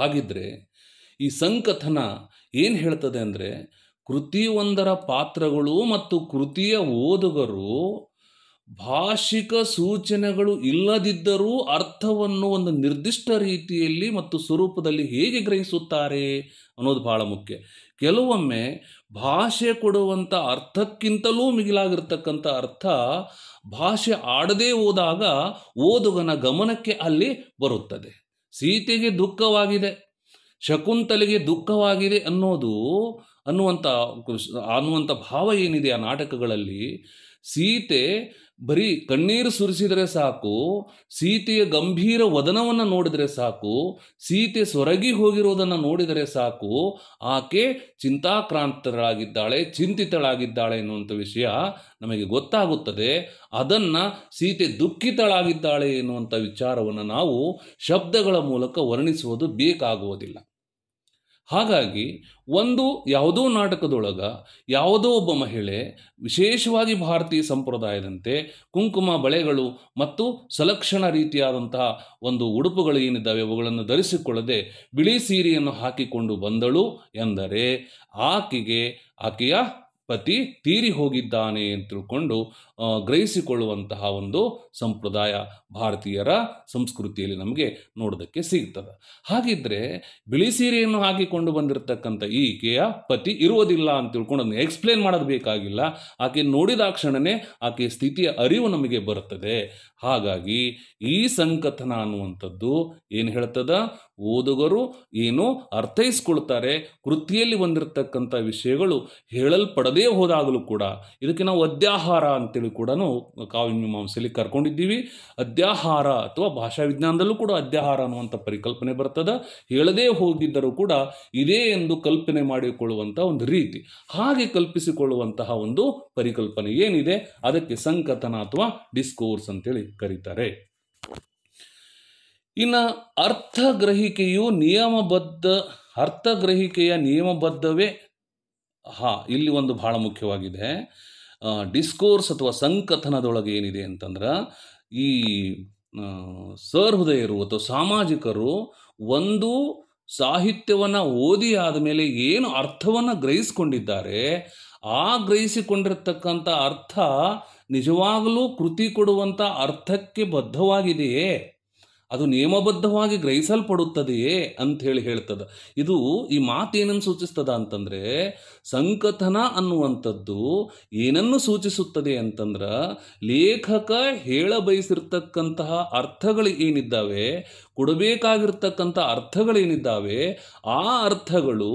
ಹಾಗಿದ್ರೆ ಈ ಸಂಕಥನ ಏನು ಹೇಳ್ತದೆ ಅಂದರೆ ಕೃತಿಯೊಂದರ ಪಾತ್ರಗಳು ಮತ್ತು ಕೃತಿಯ ಓದುಗರು ಭಾಷಿಕ ಸೂಚನೆಗಳು ಇಲ್ಲದಿದ್ದರೂ ಅರ್ಥವನ್ನು ಒಂದು ನಿರ್ದಿಷ್ಟ ರೀತಿಯಲ್ಲಿ ಮತ್ತು ಸ್ವರೂಪದಲ್ಲಿ ಹೇಗೆ ಗ್ರಹಿಸುತ್ತಾರೆ ಅನ್ನೋದು ಬಹಳ ಮುಖ್ಯ ಕೆಲವೊಮ್ಮೆ ಭಾಷೆ ಕೊಡುವಂಥ ಅರ್ಥಕ್ಕಿಂತಲೂ ಮಿಗಿಲಾಗಿರ್ತಕ್ಕಂಥ ಅರ್ಥ ಭಾಷೆ ಆಡದೇ ಹೋದಾಗ ಓದುಗನ ಗಮನಕ್ಕೆ ಅಲ್ಲಿ ಬರುತ್ತದೆ ಸೀತೆಗೆ ದುಃಖವಾಗಿದೆ ಶಕುಂತಲೆಗೆ ದುಃಖವಾಗಿದೆ ಅನ್ನೋದು ಅನ್ನುವಂಥ ಅನ್ನುವಂಥ ಭಾವ ಏನಿದೆ ಆ ನಾಟಕಗಳಲ್ಲಿ ಸೀತೆ ಬರೀ ಕಣ್ಣೀರು ಸುರಿಸಿದರೆ ಸಾಕು ಸೀತೆಯ ಗಂಭೀರ ವದನವನ್ನು ನೋಡಿದರೆ ಸಾಕು ಸೀತೆ ಸೊರಗಿ ಹೋಗಿರೋದನ್ನು ನೋಡಿದರೆ ಸಾಕು ಆಕೆ ಚಿಂತಾಕ್ರಾಂತರಾಗಿದ್ದಾಳೆ ಚಿಂತಿತಳಾಗಿದ್ದಾಳೆ ಎನ್ನುವಂಥ ವಿಷಯ ನಮಗೆ ಗೊತ್ತಾಗುತ್ತದೆ ಅದನ್ನು ಸೀತೆ ದುಃಖಿತಳಾಗಿದ್ದಾಳೆ ಎನ್ನುವಂಥ ವಿಚಾರವನ್ನು ನಾವು ಶಬ್ದಗಳ ಮೂಲಕ ವರ್ಣಿಸುವುದು ಬೇಕಾಗುವುದಿಲ್ಲ ಹಾಗಾಗಿ ಒಂದು ಯಾವುದೋ ನಾಟಕದೊಳಗ ಯಾವುದೋ ಒಬ್ಬ ಮಹಿಳೆ ವಿಶೇಷವಾಗಿ ಭಾರತೀಯ ಸಂಪ್ರದಾಯದಂತೆ ಕುಂಕುಮ ಬಳೆಗಳು ಮತ್ತು ಸಲಕ್ಷಣ ರೀತಿಯಾದಂತಹ ಒಂದು ಉಡುಪುಗಳು ಏನಿದ್ದಾವೆ ಅವುಗಳನ್ನು ಧರಿಸಿಕೊಳ್ಳದೆ ಬಿಳಿ ಸೀರೆಯನ್ನು ಹಾಕಿಕೊಂಡು ಬಂದಳು ಎಂದರೆ ಆಕೆಗೆ ಆಕೆಯ ಪತಿ ತೀರಿ ಹೋಗಿದ್ದಾನೆ ಅಂತ ತಿಳ್ಕೊಂಡು ಗ್ರಹಿಸಿಕೊಳ್ಳುವಂತಹ ಒಂದು ಸಂಪ್ರದಾಯ ಭಾರತೀಯರ ಸಂಸ್ಕೃತಿಯಲ್ಲಿ ನಮಗೆ ನೋಡೋದಕ್ಕೆ ಸಿಗ್ತದೆ ಹಾಗಿದ್ರೆ ಬಿಳಿ ಸೀರೆಯನ್ನು ಹಾಕಿಕೊಂಡು ಬಂದಿರತಕ್ಕಂಥ ಈಕೆಯ ಪತಿ ಇರುವುದಿಲ್ಲ ಅಂತ ತಿಳ್ಕೊಂಡು ಅದನ್ನು ಎಕ್ಸ್ಪ್ಲೇನ್ ಮಾಡೋದು ಬೇಕಾಗಿಲ್ಲ ಆಕೆ ನೋಡಿದ ಕ್ಷಣನೇ ಆಕೆಯ ಸ್ಥಿತಿಯ ಅರಿವು ನಮಗೆ ಬರುತ್ತದೆ ಹಾಗಾಗಿ ಈ ಸಂಕಥನ ಅನ್ನುವಂಥದ್ದು ಏನು ಹೇಳ್ತದ ಓದುಗರು ಏನು ಅರ್ಥೈಸ್ಕೊಳ್ತಾರೆ ಕೃತಿಯಲ್ಲಿ ಬಂದಿರತಕ್ಕಂಥ ವಿಷಯಗಳು ಹೇಳಲ್ಪಡದೇ ಹೋದಾಗಲೂ ಕೂಡ ಇದಕ್ಕೆ ನಾವು ಅದ್ಯಾಹಾರ ಅಂತೇಳಿ ಕೂಡ ಕಾವ್ಯ ಮೀಮಾಂಸೆಯಲ್ಲಿ ಕರ್ಕೊಂಡಿದ್ದೀವಿ ಅದ್ ಅಧ್ಯಾಹಾರ ಅಥವಾ ಭಾಷಾ ವಿಜ್ಞಾನದಲ್ಲೂ ಕೂಡ ಅಧ್ಯಾಹಾರ ಅನ್ನುವಂಥ ಪರಿಕಲ್ಪನೆ ಬರ್ತದೆ ಹೇಳದೇ ಹೋಗಿದ್ದರೂ ಕೂಡ ಇದೇ ಎಂದು ಕಲ್ಪನೆ ಮಾಡಿಕೊಳ್ಳುವಂತಹ ಒಂದು ರೀತಿ ಹಾಗೆ ಕಲ್ಪಿಸಿಕೊಳ್ಳುವಂತಹ ಒಂದು ಪರಿಕಲ್ಪನೆ ಏನಿದೆ ಅದಕ್ಕೆ ಸಂಕಥನ ಅಥವಾ ಡಿಸ್ಕೋರ್ಸ್ ಅಂತೇಳಿ ಕರೀತಾರೆ ಇನ್ನು ಅರ್ಥಗ್ರಹಿಕೆಯು ನಿಯಮಬದ್ಧ ಅರ್ಥಗ್ರಹಿಕೆಯ ನಿಯಮಬದ್ಧವೇ ಹಾ ಇಲ್ಲಿ ಒಂದು ಬಹಳ ಮುಖ್ಯವಾಗಿದೆ ಡಿಸ್ಕೋರ್ಸ್ ಅಥವಾ ಸಂಕಥನದೊಳಗೆ ಏನಿದೆ ಅಂತಂದ್ರೆ ಈ ಸರ್ಹೃದಯರು ಅಥವಾ ಸಾಮಾಜಿಕರು ಒಂದು ಸಾಹಿತ್ಯವನ್ನು ಓದಿ ಮೇಲೆ ಏನು ಅರ್ಥವನ್ನು ಗ್ರಹಿಸಿಕೊಂಡಿದ್ದಾರೆ ಆ ಗ್ರಹಿಸಿಕೊಂಡಿರ್ತಕ್ಕಂಥ ಅರ್ಥ ನಿಜವಾಗಲೂ ಕೃತಿ ಕೊಡುವಂಥ ಅರ್ಥಕ್ಕೆ ಬದ್ಧವಾಗಿದೆಯೇ ಅದು ನಿಯಮಬದ್ಧವಾಗಿ ಗ್ರಹಿಸಲ್ಪಡುತ್ತದೆಯೇ ಅಂತ ಹೇಳಿ ಹೇಳ್ತದ ಇದು ಈ ಮಾತೇನನ್ನು ಸೂಚಿಸ್ತದ ಅಂತಂದರೆ ಸಂಕಥನ ಅನ್ನುವಂಥದ್ದು ಏನನ್ನು ಸೂಚಿಸುತ್ತದೆ ಅಂತಂದ್ರೆ ಲೇಖಕ ಹೇಳ ಅರ್ಥಗಳು ಏನಿದ್ದಾವೆ ಕೊಡಬೇಕಾಗಿರ್ತಕ್ಕಂಥ ಅರ್ಥಗಳೇನಿದ್ದಾವೆ ಆ ಅರ್ಥಗಳು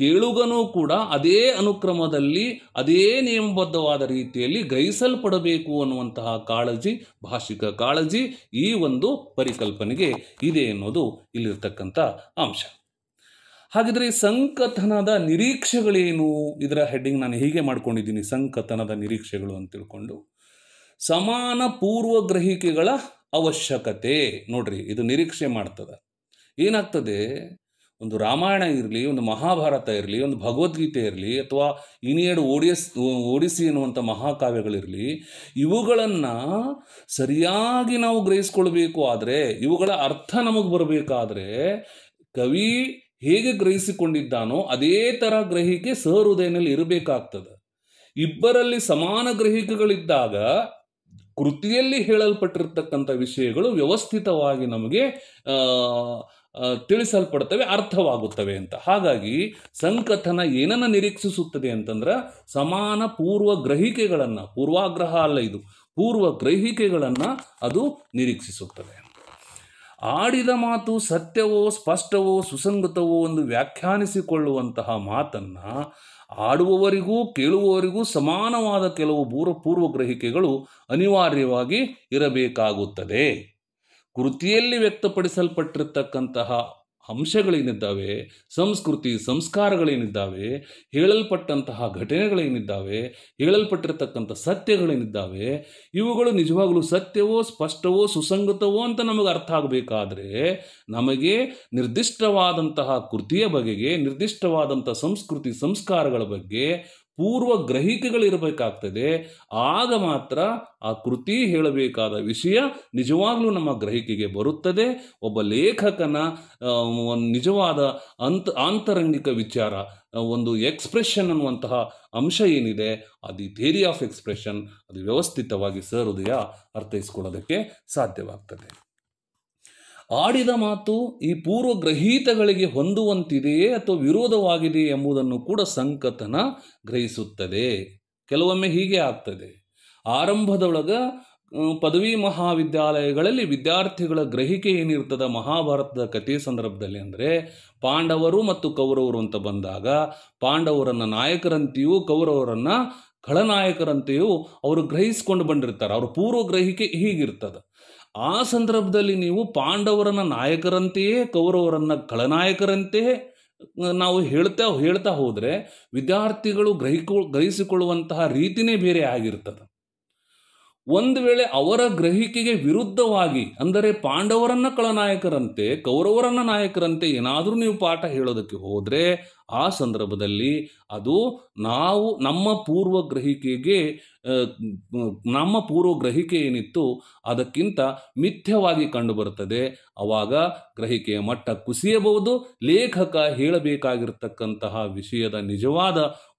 ಕೇಳುಗನೂ ಕೂಡ ಅದೇ ಅನುಕ್ರಮದಲ್ಲಿ ಅದೇ ನಿಯಮಬದ್ಧವಾದ ರೀತಿಯಲ್ಲಿ ಗ್ರಹಿಸಲ್ಪಡಬೇಕು ಅನ್ನುವಂತಹ ಕಾಳಜಿ ಭಾಷಿಕ ಕಾಳಜಿ ಈ ಒಂದು ಪರಿಕಲ್ಪನೆಗೆ ಇದೆ ಅನ್ನೋದು ಇಲ್ಲಿರ್ತಕ್ಕಂಥ ಅಂಶ ಹಾಗಿದ್ರೆ ಸಂಕಥನದ ನಿರೀಕ್ಷೆಗಳೇನು ಇದರ ಹೆಡ್ಡಿಂಗ್ ನಾನು ಹೀಗೆ ಮಾಡ್ಕೊಂಡಿದ್ದೀನಿ ಸಂಕಥನದ ನಿರೀಕ್ಷೆಗಳು ಅಂತ ತಿಳ್ಕೊಂಡು ಸಮಾನ ಪೂರ್ವಗ್ರಹಿಕೆಗಳ ಅವಶ್ಯಕತೆ ನೋಡ್ರಿ ಇದು ನಿರೀಕ್ಷೆ ಮಾಡ್ತದೆ ಏನಾಗ್ತದೆ ಒಂದು ರಾಮಾಯಣ ಇರಲಿ ಒಂದು ಮಹಾಭಾರತ ಇರಲಿ ಒಂದು ಭಗವದ್ಗೀತೆ ಇರಲಿ ಅಥವಾ ಇನ್ನೆರಡು ಓಡಿಯಸ್ ಓಡಿಸಿ ಎನ್ನುವಂಥ ಮಹಾಕಾವ್ಯಗಳಿರಲಿ ಇವುಗಳನ್ನು ಸರಿಯಾಗಿ ನಾವು ಗ್ರಹಿಸ್ಕೊಳ್ಬೇಕು ಆದರೆ ಇವುಗಳ ಅರ್ಥ ನಮಗೆ ಬರಬೇಕಾದ್ರೆ ಕವಿ ಹೇಗೆ ಗ್ರಹಿಸಿಕೊಂಡಿದ್ದಾನೋ ಅದೇ ಥರ ಗ್ರಹಿಕೆ ಸಹೃದಯನಲ್ಲಿ ಇರಬೇಕಾಗ್ತದೆ ಇಬ್ಬರಲ್ಲಿ ಸಮಾನ ಗ್ರಹಿಕೆಗಳಿದ್ದಾಗ ಕೃತಿಯಲ್ಲಿ ಹೇಳಲ್ಪಟ್ಟಿರ್ತಕ್ಕಂಥ ವಿಷಯಗಳು ವ್ಯವಸ್ಥಿತವಾಗಿ ನಮಗೆ ತಿಳಿಸಲ್ಪಡ್ತವೆ ಅರ್ಥವಾಗುತ್ತವೆ ಅಂತ ಹಾಗಾಗಿ ಸಂಕಥನ ಏನನ್ನು ನಿರೀಕ್ಷಿಸುತ್ತದೆ ಅಂತಂದ್ರೆ ಸಮಾನ ಪೂರ್ವ ಗ್ರಹಿಕೆಗಳನ್ನು ಪೂರ್ವಾಗ್ರಹ ಅಲ್ಲ ಇದು ಪೂರ್ವ ಗ್ರಹಿಕೆಗಳನ್ನ ಅದು ನಿರೀಕ್ಷಿಸುತ್ತದೆ ಆಡಿದ ಮಾತು ಸತ್ಯವೋ ಸ್ಪಷ್ಟವೋ ಸುಸಂಗತವೋ ಒಂದು ವ್ಯಾಖ್ಯಾನಿಸಿಕೊಳ್ಳುವಂತಹ ಮಾತನ್ನು ಆಡುವವರಿಗೂ ಕೇಳುವವರಿಗೂ ಸಮಾನವಾದ ಕೆಲವು ಪೂರ್ವ ಗ್ರಹಿಕೆಗಳು ಅನಿವಾರ್ಯವಾಗಿ ಇರಬೇಕಾಗುತ್ತದೆ ಕೃತಿಯಲ್ಲಿ ವ್ಯಕ್ತಪಡಿಸಲ್ಪಟ್ಟಿರತಕ್ಕಂತಹ ಅಂಶಗಳೇನಿದ್ದಾವೆ ಸಂಸ್ಕೃತಿ ಸಂಸ್ಕಾರಗಳೇನಿದ್ದಾವೆ ಹೇಳಲ್ಪಟ್ಟಂತಹ ಘಟನೆಗಳೇನಿದ್ದಾವೆ ಹೇಳಲ್ಪಟ್ಟಿರತಕ್ಕಂಥ ಸತ್ಯಗಳೇನಿದ್ದಾವೆ ಇವುಗಳು ನಿಜವಾಗಲೂ ಸತ್ಯವೋ ಸ್ಪಷ್ಟವೋ ಸುಸಂಗತವೋ ಅಂತ ನಮಗೆ ಅರ್ಥ ಆಗಬೇಕಾದ್ರೆ ನಮಗೆ ನಿರ್ದಿಷ್ಟವಾದಂತಹ ಕೃತಿಯ ಬಗೆಗೆ ನಿರ್ದಿಷ್ಟವಾದಂಥ ಸಂಸ್ಕೃತಿ ಸಂಸ್ಕಾರಗಳ ಬಗ್ಗೆ ಪೂರ್ವ ಗ್ರಹಿಕೆಗಳಿರಬೇಕಾಗ್ತದೆ ಆಗ ಮಾತ್ರ ಆ ಕೃತಿ ಹೇಳಬೇಕಾದ ವಿಷಯ ನಿಜವಾಗಲೂ ನಮ್ಮ ಗ್ರಹಿಕೆಗೆ ಬರುತ್ತದೆ ಒಬ್ಬ ಲೇಖಕನ ಒಂದು ನಿಜವಾದ ಅಂತ ಆಂತರಂಗಿಕ ವಿಚಾರ ಒಂದು ಎಕ್ಸ್ಪ್ರೆಷನ್ ಅನ್ನುವಂತಹ ಅಂಶ ಏನಿದೆ ಅದು ಥೇರಿ ಆಫ್ ಎಕ್ಸ್ಪ್ರೆಷನ್ ಅದು ವ್ಯವಸ್ಥಿತವಾಗಿ ಸಹೃದಯ ಅರ್ಥೈಸ್ಕೊಳ್ಳೋದಕ್ಕೆ ಸಾಧ್ಯವಾಗ್ತದೆ ಆಡಿದ ಮಾತು ಈ ಪೂರ್ವಗ್ರಹೀತಗಳಿಗೆ ಹೊಂದುವಂತಿದೆಯೇ ಅಥವಾ ವಿರೋಧವಾಗಿದೆಯೇ ಎಂಬುದನ್ನು ಕೂಡ ಸಂಕತನ ಗ್ರಹಿಸುತ್ತದೆ ಕೆಲವೊಮ್ಮೆ ಹೀಗೆ ಆಗ್ತದೆ ಆರಂಭದೊಳಗ ಪದವಿ ಮಹಾವಿದ್ಯಾಲಯಗಳಲ್ಲಿ ವಿದ್ಯಾರ್ಥಿಗಳ ಗ್ರಹಿಕೆ ಏನಿರ್ತದೆ ಮಹಾಭಾರತದ ಕಥೆ ಸಂದರ್ಭದಲ್ಲಿ ಅಂದರೆ ಪಾಂಡವರು ಮತ್ತು ಕೌರವರು ಅಂತ ಬಂದಾಗ ಪಾಂಡವರನ್ನು ನಾಯಕರಂತೆಯೂ ಕೌರವರನ್ನು ಖಳನಾಯಕರಂತೆಯೂ ಅವರು ಗ್ರಹಿಸ್ಕೊಂಡು ಬಂದಿರ್ತಾರೆ ಅವ್ರ ಗ್ರಹಿಕೆ ಹೀಗಿರ್ತದೆ ಆ ಸಂದರ್ಭದಲ್ಲಿ ನೀವು ಪಾಂಡವರನ್ನ ನಾಯಕರಂತೆಯೇ ಕೌರವರನ್ನ ಖಳನಾಯಕರಂತೆಯೇ ನಾವು ಹೇಳ್ತಾ ಹೇಳ್ತಾ ಹೋದರೆ ವಿದ್ಯಾರ್ಥಿಗಳು ಗ್ರಹಿಕೊ ಗ್ರಹಿಸಿಕೊಳ್ಳುವಂತಹ ರೀತಿನೇ ಬೇರೆ ಆಗಿರ್ತದೆ ಒಂದು ವೇಳೆ ಅವರ ಗ್ರಹಿಕೆಗೆ ವಿರುದ್ಧವಾಗಿ ಅಂದರೆ ಪಾಂಡವರನ್ನ ಕಳನಾಯಕರಂತೆ ಕೌರವರನ್ನ ನಾಯಕರಂತೆ ಏನಾದರೂ ನೀವು ಪಾಠ ಹೇಳೋದಕ್ಕೆ ಹೋದರೆ ಆ ಸಂದರ್ಭದಲ್ಲಿ ಅದು ನಾವು ನಮ್ಮ ಪೂರ್ವ ಗ್ರಹಿಕೆಗೆ ನಮ್ಮ ಪೂರ್ವ ಗ್ರಹಿಕೆ ಏನಿತ್ತು ಅದಕ್ಕಿಂತ ಮಿಥ್ಯವಾಗಿ ಕಂಡುಬರುತ್ತದೆ ಆವಾಗ ಗ್ರಹಿಕೆಯ ಮಟ್ಟ ಕುಸಿಯಬಹುದು ಲೇಖಕ ಹೇಳಬೇಕಾಗಿರ್ತಕ್ಕಂತಹ ವಿಷಯದ ನಿಜವಾದ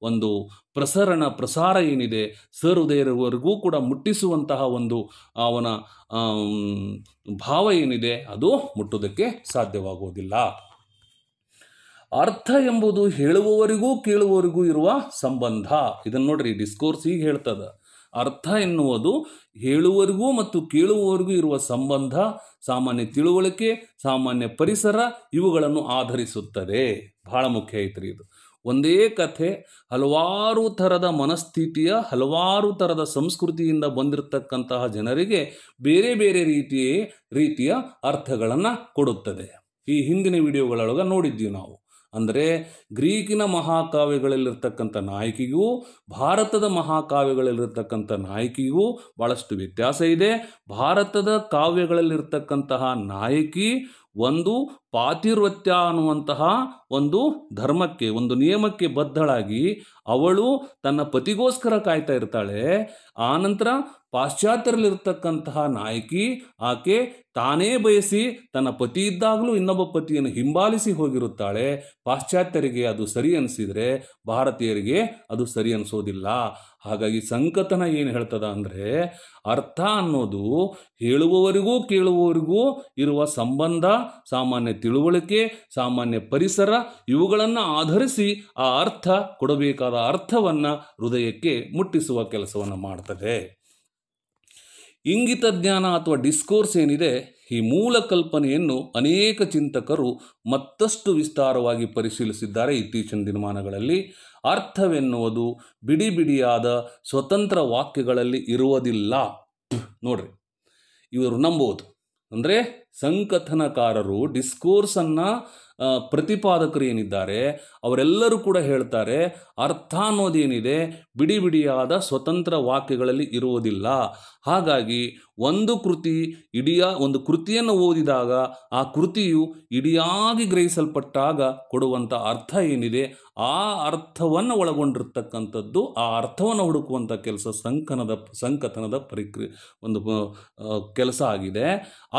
ಒಂದು ಪ್ರಸರಣ ಪ್ರಸಾರ ಏನಿದೆ ಸಹೃದಯರವರೆಗೂ ಕೂಡ ಮುಟ್ಟಿಸುವಂತಹ ಒಂದು ಅವನ ಭಾವ ಏನಿದೆ ಅದು ಮುಟ್ಟುವುದಕ್ಕೆ ಸಾಧ್ಯವಾಗುವುದಿಲ್ಲ ಅರ್ಥ ಎಂಬುದು ಹೇಳುವವರಿಗೂ ಕೇಳುವವರಿಗೂ ಇರುವ ಸಂಬಂಧ ಇದನ್ನು ನೋಡ್ರಿ ಡಿಸ್ಕೋರ್ಸ್ ಈಗ ಹೇಳ್ತದ ಅರ್ಥ ಎನ್ನುವುದು ಹೇಳುವವರಿಗೂ ಮತ್ತು ಕೇಳುವವರಿಗೂ ಇರುವ ಸಂಬಂಧ ಸಾಮಾನ್ಯ ತಿಳುವಳಿಕೆ ಸಾಮಾನ್ಯ ಪರಿಸರ ಇವುಗಳನ್ನು ಆಧರಿಸುತ್ತದೆ ಬಹಳ ಮುಖ್ಯ ಐತ್ರಿ ಇದು ಒಂದೇ ಕಥೆ ಹಲವಾರು ಥರದ ಮನಸ್ಥಿತಿಯ ಹಲವಾರು ಥರದ ಸಂಸ್ಕೃತಿಯಿಂದ ಬಂದಿರತಕ್ಕಂತಹ ಜನರಿಗೆ ಬೇರೆ ಬೇರೆ ರೀತಿಯ ರೀತಿಯ ಅರ್ಥಗಳನ್ನು ಕೊಡುತ್ತದೆ ಈ ಹಿಂದಿನ ವಿಡಿಯೋಗಳೊಳಗೆ ನೋಡಿದ್ದೀವಿ ನಾವು ಅಂದರೆ ಗ್ರೀಕಿನ ಮಹಾಕಾವ್ಯಗಳಲ್ಲಿರ್ತಕ್ಕಂಥ ನಾಯಕಿಗೂ ಭಾರತದ ಮಹಾಕಾವ್ಯಗಳಲ್ಲಿರ್ತಕ್ಕಂಥ ನಾಯಕಿಗೂ ಭಾಳಷ್ಟು ವ್ಯತ್ಯಾಸ ಇದೆ ಭಾರತದ ಕಾವ್ಯಗಳಲ್ಲಿರ್ತಕ್ಕಂತಹ ನಾಯಕಿ ಒಂದು ಪಾತಿರ್ವತ್ಯ ಅನ್ನುವಂತಹ ಒಂದು ಧರ್ಮಕ್ಕೆ ಒಂದು ನಿಯಮಕ್ಕೆ ಬದ್ಧಳಾಗಿ ಅವಳು ತನ್ನ ಪತಿಗೋಸ್ಕರ ಕಾಯ್ತಾ ಇರ್ತಾಳೆ ಆನಂತರ ಪಾಶ್ಚಾತ್ಯರಲ್ಲಿರ್ತಕ್ಕಂತಹ ನಾಯಕಿ ಆಕೆ ತಾನೇ ಬಯಸಿ ತನ್ನ ಪತಿ ಇದ್ದಾಗಲೂ ಇನ್ನೊಬ್ಬ ಪತಿಯನ್ನು ಹಿಂಬಾಲಿಸಿ ಹೋಗಿರುತ್ತಾಳೆ ಪಾಶ್ಚಾತ್ಯರಿಗೆ ಅದು ಸರಿ ಅನಿಸಿದರೆ ಭಾರತೀಯರಿಗೆ ಅದು ಸರಿ ಅನಿಸೋದಿಲ್ಲ ಹಾಗಾಗಿ ಸಂಕತನ ಏನು ಹೇಳ್ತದ ಅಂದರೆ ಅರ್ಥ ಅನ್ನೋದು ಹೇಳುವವರಿಗೂ ಕೇಳುವವರಿಗೂ ಇರುವ ಸಂಬಂಧ ಸಾಮಾನ್ಯ ತಿಳುವಳಿಕೆ ಸಾಮಾನ್ಯ ಪರಿಸರ ಇವುಗಳನ್ನು ಆಧರಿಸಿ ಆ ಅರ್ಥ ಕೊಡಬೇಕಾದ ಅರ್ಥವನ್ನು ಹೃದಯಕ್ಕೆ ಮುಟ್ಟಿಸುವ ಕೆಲಸವನ್ನು ಮಾಡ್ತದೆ ಇಂಗಿತ ಜ್ಞಾನ ಅಥವಾ ಡಿಸ್ಕೋರ್ಸ್ ಏನಿದೆ ಈ ಮೂಲ ಕಲ್ಪನೆಯನ್ನು ಅನೇಕ ಚಿಂತಕರು ಮತ್ತಷ್ಟು ವಿಸ್ತಾರವಾಗಿ ಪರಿಶೀಲಿಸಿದ್ದಾರೆ ಇತ್ತೀಚಿನ ದಿನಮಾನಗಳಲ್ಲಿ ಅರ್ಥವೆನ್ನುವುದು ಬಿಡಿ ಬಿಡಿಯಾದ ಸ್ವತಂತ್ರ ವಾಕ್ಯಗಳಲ್ಲಿ ಇರುವುದಿಲ್ಲ ನೋಡ್ರಿ ಇವರು ನಂಬೋದು ಅಂದರೆ ಸಂಕಥನಕಾರರು ಡಿಸ್ಕೋರ್ಸನ್ನು ಪ್ರತಿಪಾದಕರು ಏನಿದ್ದಾರೆ ಅವರೆಲ್ಲರೂ ಕೂಡ ಹೇಳ್ತಾರೆ ಅರ್ಥ ಅನ್ನೋದೇನಿದೆ ಬಿಡಿ ಬಿಡಿಯಾದ ಸ್ವತಂತ್ರ ವಾಕ್ಯಗಳಲ್ಲಿ ಇರುವುದಿಲ್ಲ ಹಾಗಾಗಿ ಒಂದು ಕೃತಿ ಇಡಿಯ ಒಂದು ಕೃತಿಯನ್ನು ಓದಿದಾಗ ಆ ಕೃತಿಯು ಇಡಿಯಾಗಿ ಗ್ರಹಿಸಲ್ಪಟ್ಟಾಗ ಕೊಡುವಂಥ ಅರ್ಥ ಏನಿದೆ ಆ ಅರ್ಥವನ್ನು ಒಳಗೊಂಡಿರ್ತಕ್ಕಂಥದ್ದು ಆ ಅರ್ಥವನ್ನು ಹುಡುಕುವಂಥ ಕೆಲಸ ಸಂಕನದ ಸಂಕಥನದ ಪರಿಕ್ರಿ ಒಂದು ಕೆಲಸ ಆಗಿದೆ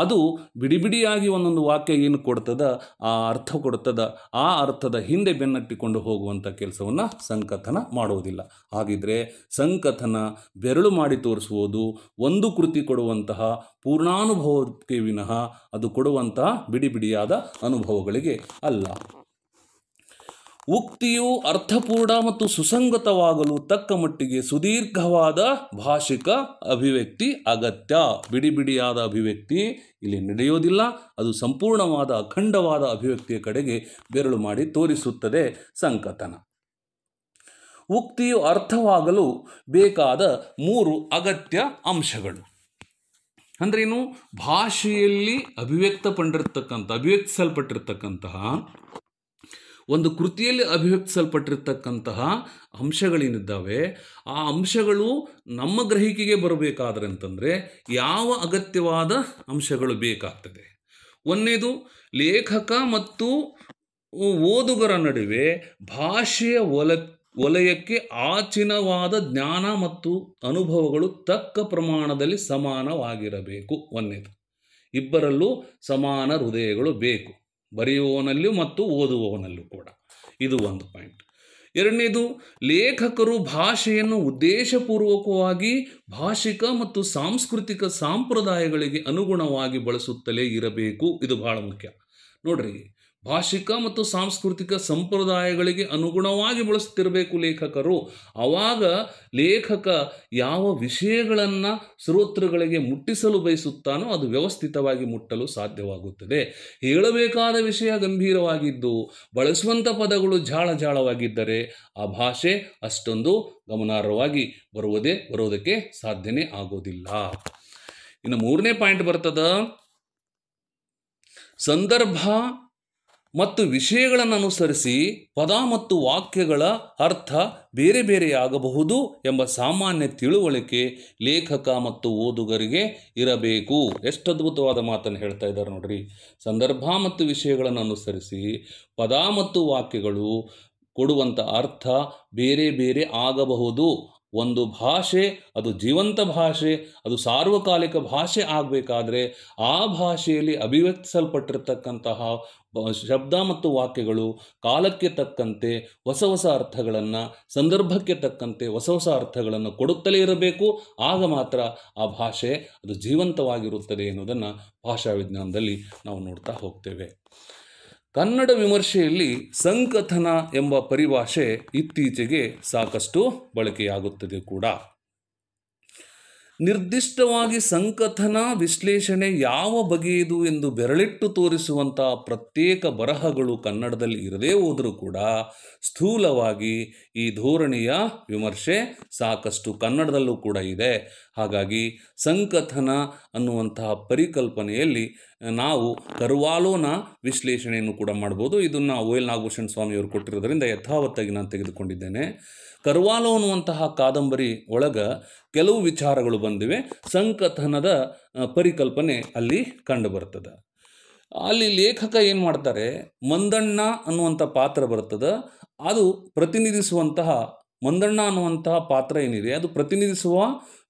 ಅದು ಬಿಡಿ ಬಿಡಿಯಾಗಿ ಒಂದೊಂದು ವಾಕ್ಯ ಏನು ಕೊಡ್ತದ ಆ ಅರ್ಥ ಕೊಡ್ತದ ಆ ಅರ್ಥದ ಹಿಂದೆ ಬೆನ್ನಟ್ಟಿಕೊಂಡು ಹೋಗುವಂಥ ಕೆಲಸವನ್ನು ಸಂಕಥನ ಮಾಡುವುದಿಲ್ಲ ಹಾಗಿದ್ರೆ ಸಂಕಥನ ಬೆರಳು ಮಾಡಿ ತೋರಿಸುವುದು ಒಂದು ಕೃತಿ ಕೊಡುವಂತಹ ಪೂರ್ಣಾನುಭವಕ್ಕೆ ವಿನಃ ಅದು ಕೊಡುವಂತಹ ಬಿಡಿ ಬಿಡಿಯಾದ ಅನುಭವಗಳಿಗೆ ಅಲ್ಲ ಉಕ್ತಿಯು ಅರ್ಥಪೂರ್ಣ ಮತ್ತು ಸುಸಂಗತವಾಗಲು ತಕ್ಕ ಮಟ್ಟಿಗೆ ಸುದೀರ್ಘವಾದ ಭಾಷಿಕ ಅಭಿವ್ಯಕ್ತಿ ಅಗತ್ಯ ಬಿಡಿ ಬಿಡಿಯಾದ ಅಭಿವ್ಯಕ್ತಿ ಇಲ್ಲಿ ನಡೆಯೋದಿಲ್ಲ ಅದು ಸಂಪೂರ್ಣವಾದ ಅಖಂಡವಾದ ಅಭಿವ್ಯಕ್ತಿಯ ಕಡೆಗೆ ಬೆರಳು ಮಾಡಿ ತೋರಿಸುತ್ತದೆ ಸಂಕಥನ ಉಕ್ತಿಯು ಅರ್ಥವಾಗಲು ಬೇಕಾದ ಮೂರು ಅಗತ್ಯ ಅಂಶಗಳು ಅಂದ್ರೇನು ಭಾಷೆಯಲ್ಲಿ ಅಭಿವ್ಯಕ್ತ ಪಂಡಿರ್ತಕ್ಕಂಥ ಅಭಿವ್ಯಕ್ತಿಸಲ್ಪಟ್ಟಿರ್ತಕ್ಕಂತಹ ಒಂದು ಕೃತಿಯಲ್ಲಿ ಅಭಿವ್ಯಕ್ತಿಸಲ್ಪಟ್ಟಿರ್ತಕ್ಕಂತಹ ಅಂಶಗಳೇನಿದ್ದಾವೆ ಆ ಅಂಶಗಳು ನಮ್ಮ ಗ್ರಹಿಕೆಗೆ ಬರಬೇಕಾದ್ರೆ ಅಂತಂದರೆ ಯಾವ ಅಗತ್ಯವಾದ ಅಂಶಗಳು ಬೇಕಾಗ್ತದೆ ಒಂದೇದು ಲೇಖಕ ಮತ್ತು ಓದುಗರ ನಡುವೆ ಭಾಷೆಯ ಒಲ ವಲಯಕ್ಕೆ ಆಚಿನವಾದ ಜ್ಞಾನ ಮತ್ತು ಅನುಭವಗಳು ತಕ್ಕ ಪ್ರಮಾಣದಲ್ಲಿ ಸಮಾನವಾಗಿರಬೇಕು ಒಂದೇದು ಇಬ್ಬರಲ್ಲೂ ಸಮಾನ ಹೃದಯಗಳು ಬೇಕು ಬರೆಯುವವನಲ್ಲೂ ಮತ್ತು ಓದುವವನಲ್ಲೂ ಕೂಡ ಇದು ಒಂದು ಪಾಯಿಂಟ್ ಎರಡನೇದು ಲೇಖಕರು ಭಾಷೆಯನ್ನು ಉದ್ದೇಶಪೂರ್ವಕವಾಗಿ ಭಾಷಿಕ ಮತ್ತು ಸಾಂಸ್ಕೃತಿಕ ಸಾಂಪ್ರದಾಯಗಳಿಗೆ ಅನುಗುಣವಾಗಿ ಬಳಸುತ್ತಲೇ ಇರಬೇಕು ಇದು ಬಹಳ ಮುಖ್ಯ ನೋಡ್ರಿ ಭಾಷಿಕ ಮತ್ತು ಸಾಂಸ್ಕೃತಿಕ ಸಂಪ್ರದಾಯಗಳಿಗೆ ಅನುಗುಣವಾಗಿ ಬಳಸ್ತಿರಬೇಕು ಲೇಖಕರು ಆವಾಗ ಲೇಖಕ ಯಾವ ವಿಷಯಗಳನ್ನು ಶ್ರೋತೃಗಳಿಗೆ ಮುಟ್ಟಿಸಲು ಬಯಸುತ್ತಾನೋ ಅದು ವ್ಯವಸ್ಥಿತವಾಗಿ ಮುಟ್ಟಲು ಸಾಧ್ಯವಾಗುತ್ತದೆ ಹೇಳಬೇಕಾದ ವಿಷಯ ಗಂಭೀರವಾಗಿದ್ದು ಬಳಸುವಂಥ ಪದಗಳು ಜಾಳ ಜಾಳವಾಗಿದ್ದರೆ ಆ ಭಾಷೆ ಅಷ್ಟೊಂದು ಗಮನಾರ್ಹವಾಗಿ ಬರುವುದೇ ಬರೋದಕ್ಕೆ ಸಾಧ್ಯನೇ ಆಗೋದಿಲ್ಲ ಇನ್ನು ಮೂರನೇ ಪಾಯಿಂಟ್ ಬರ್ತದ ಸಂದರ್ಭ ಮತ್ತು ವಿಷಯಗಳನ್ನು ಅನುಸರಿಸಿ ಪದ ಮತ್ತು ವಾಕ್ಯಗಳ ಅರ್ಥ ಬೇರೆ ಬೇರೆಯಾಗಬಹುದು ಎಂಬ ಸಾಮಾನ್ಯ ತಿಳುವಳಿಕೆ ಲೇಖಕ ಮತ್ತು ಓದುಗರಿಗೆ ಇರಬೇಕು ಎಷ್ಟು ಅದ್ಭುತವಾದ ಮಾತನ್ನು ಹೇಳ್ತಾ ಇದ್ದಾರೆ ನೋಡ್ರಿ ಸಂದರ್ಭ ಮತ್ತು ವಿಷಯಗಳನ್ನು ಅನುಸರಿಸಿ ಪದ ಮತ್ತು ವಾಕ್ಯಗಳು ಕೊಡುವಂಥ ಅರ್ಥ ಬೇರೆ ಬೇರೆ ಆಗಬಹುದು ಒಂದು ಭಾಷೆ ಅದು ಜೀವಂತ ಭಾಷೆ ಅದು ಸಾರ್ವಕಾಲಿಕ ಭಾಷೆ ಆಗಬೇಕಾದ್ರೆ ಆ ಭಾಷೆಯಲ್ಲಿ ಅಭಿವ್ಯಕ್ತಿಸಲ್ಪಟ್ಟಿರ್ತಕ್ಕಂತಹ ಶಬ್ದ ಮತ್ತು ವಾಕ್ಯಗಳು ಕಾಲಕ್ಕೆ ತಕ್ಕಂತೆ ಹೊಸ ಹೊಸ ಅರ್ಥಗಳನ್ನು ಸಂದರ್ಭಕ್ಕೆ ತಕ್ಕಂತೆ ಹೊಸ ಹೊಸ ಅರ್ಥಗಳನ್ನು ಕೊಡುತ್ತಲೇ ಇರಬೇಕು ಆಗ ಮಾತ್ರ ಆ ಭಾಷೆ ಅದು ಜೀವಂತವಾಗಿರುತ್ತದೆ ಎನ್ನುವುದನ್ನು ಭಾಷಾ ವಿಜ್ಞಾನದಲ್ಲಿ ನಾವು ನೋಡ್ತಾ ಹೋಗ್ತೇವೆ ಕನ್ನಡ ವಿಮರ್ಶೆಯಲ್ಲಿ ಸಂಕಥನ ಎಂಬ ಪರಿಭಾಷೆ ಇತ್ತೀಚೆಗೆ ಸಾಕಷ್ಟು ಬಳಕೆಯಾಗುತ್ತದೆ ಕೂಡ ನಿರ್ದಿಷ್ಟವಾಗಿ ಸಂಕಥನ ವಿಶ್ಲೇಷಣೆ ಯಾವ ಬಗೆಯದು ಎಂದು ಬೆರಳಿಟ್ಟು ತೋರಿಸುವಂತಹ ಪ್ರತ್ಯೇಕ ಬರಹಗಳು ಕನ್ನಡದಲ್ಲಿ ಇರದೇ ಹೋದರೂ ಕೂಡ ಸ್ಥೂಲವಾಗಿ ಈ ಧೋರಣೆಯ ವಿಮರ್ಶೆ ಸಾಕಷ್ಟು ಕನ್ನಡದಲ್ಲೂ ಕೂಡ ಇದೆ ಹಾಗಾಗಿ ಸಂಕಥನ ಅನ್ನುವಂತಹ ಪರಿಕಲ್ಪನೆಯಲ್ಲಿ ನಾವು ಕರ್ವಾಲೋನ ವಿಶ್ಲೇಷಣೆಯನ್ನು ಕೂಡ ಮಾಡ್ಬೋದು ಇದನ್ನು ಓಯಲ್ ಎಲ್ ನಾಗಭೂಷಣ್ ಸ್ವಾಮಿಯವರು ಕೊಟ್ಟಿರೋದರಿಂದ ಯಥಾವತ್ತಾಗಿ ನಾನು ತೆಗೆದುಕೊಂಡಿದ್ದೇನೆ ಕರ್ವಾಲೋ ಅನ್ನುವಂತಹ ಕಾದಂಬರಿ ಒಳಗೆ ಕೆಲವು ವಿಚಾರಗಳು ಬಂದಿವೆ ಸಂಕಥನದ ಪರಿಕಲ್ಪನೆ ಅಲ್ಲಿ ಬರ್ತದೆ ಅಲ್ಲಿ ಲೇಖಕ ಏನು ಮಾಡ್ತಾರೆ ಮಂದಣ್ಣ ಅನ್ನುವಂಥ ಪಾತ್ರ ಬರ್ತದೆ ಅದು ಪ್ರತಿನಿಧಿಸುವಂತಹ ಮಂದಣ್ಣ ಅನ್ನುವಂತಹ ಪಾತ್ರ ಏನಿದೆ ಅದು ಪ್ರತಿನಿಧಿಸುವ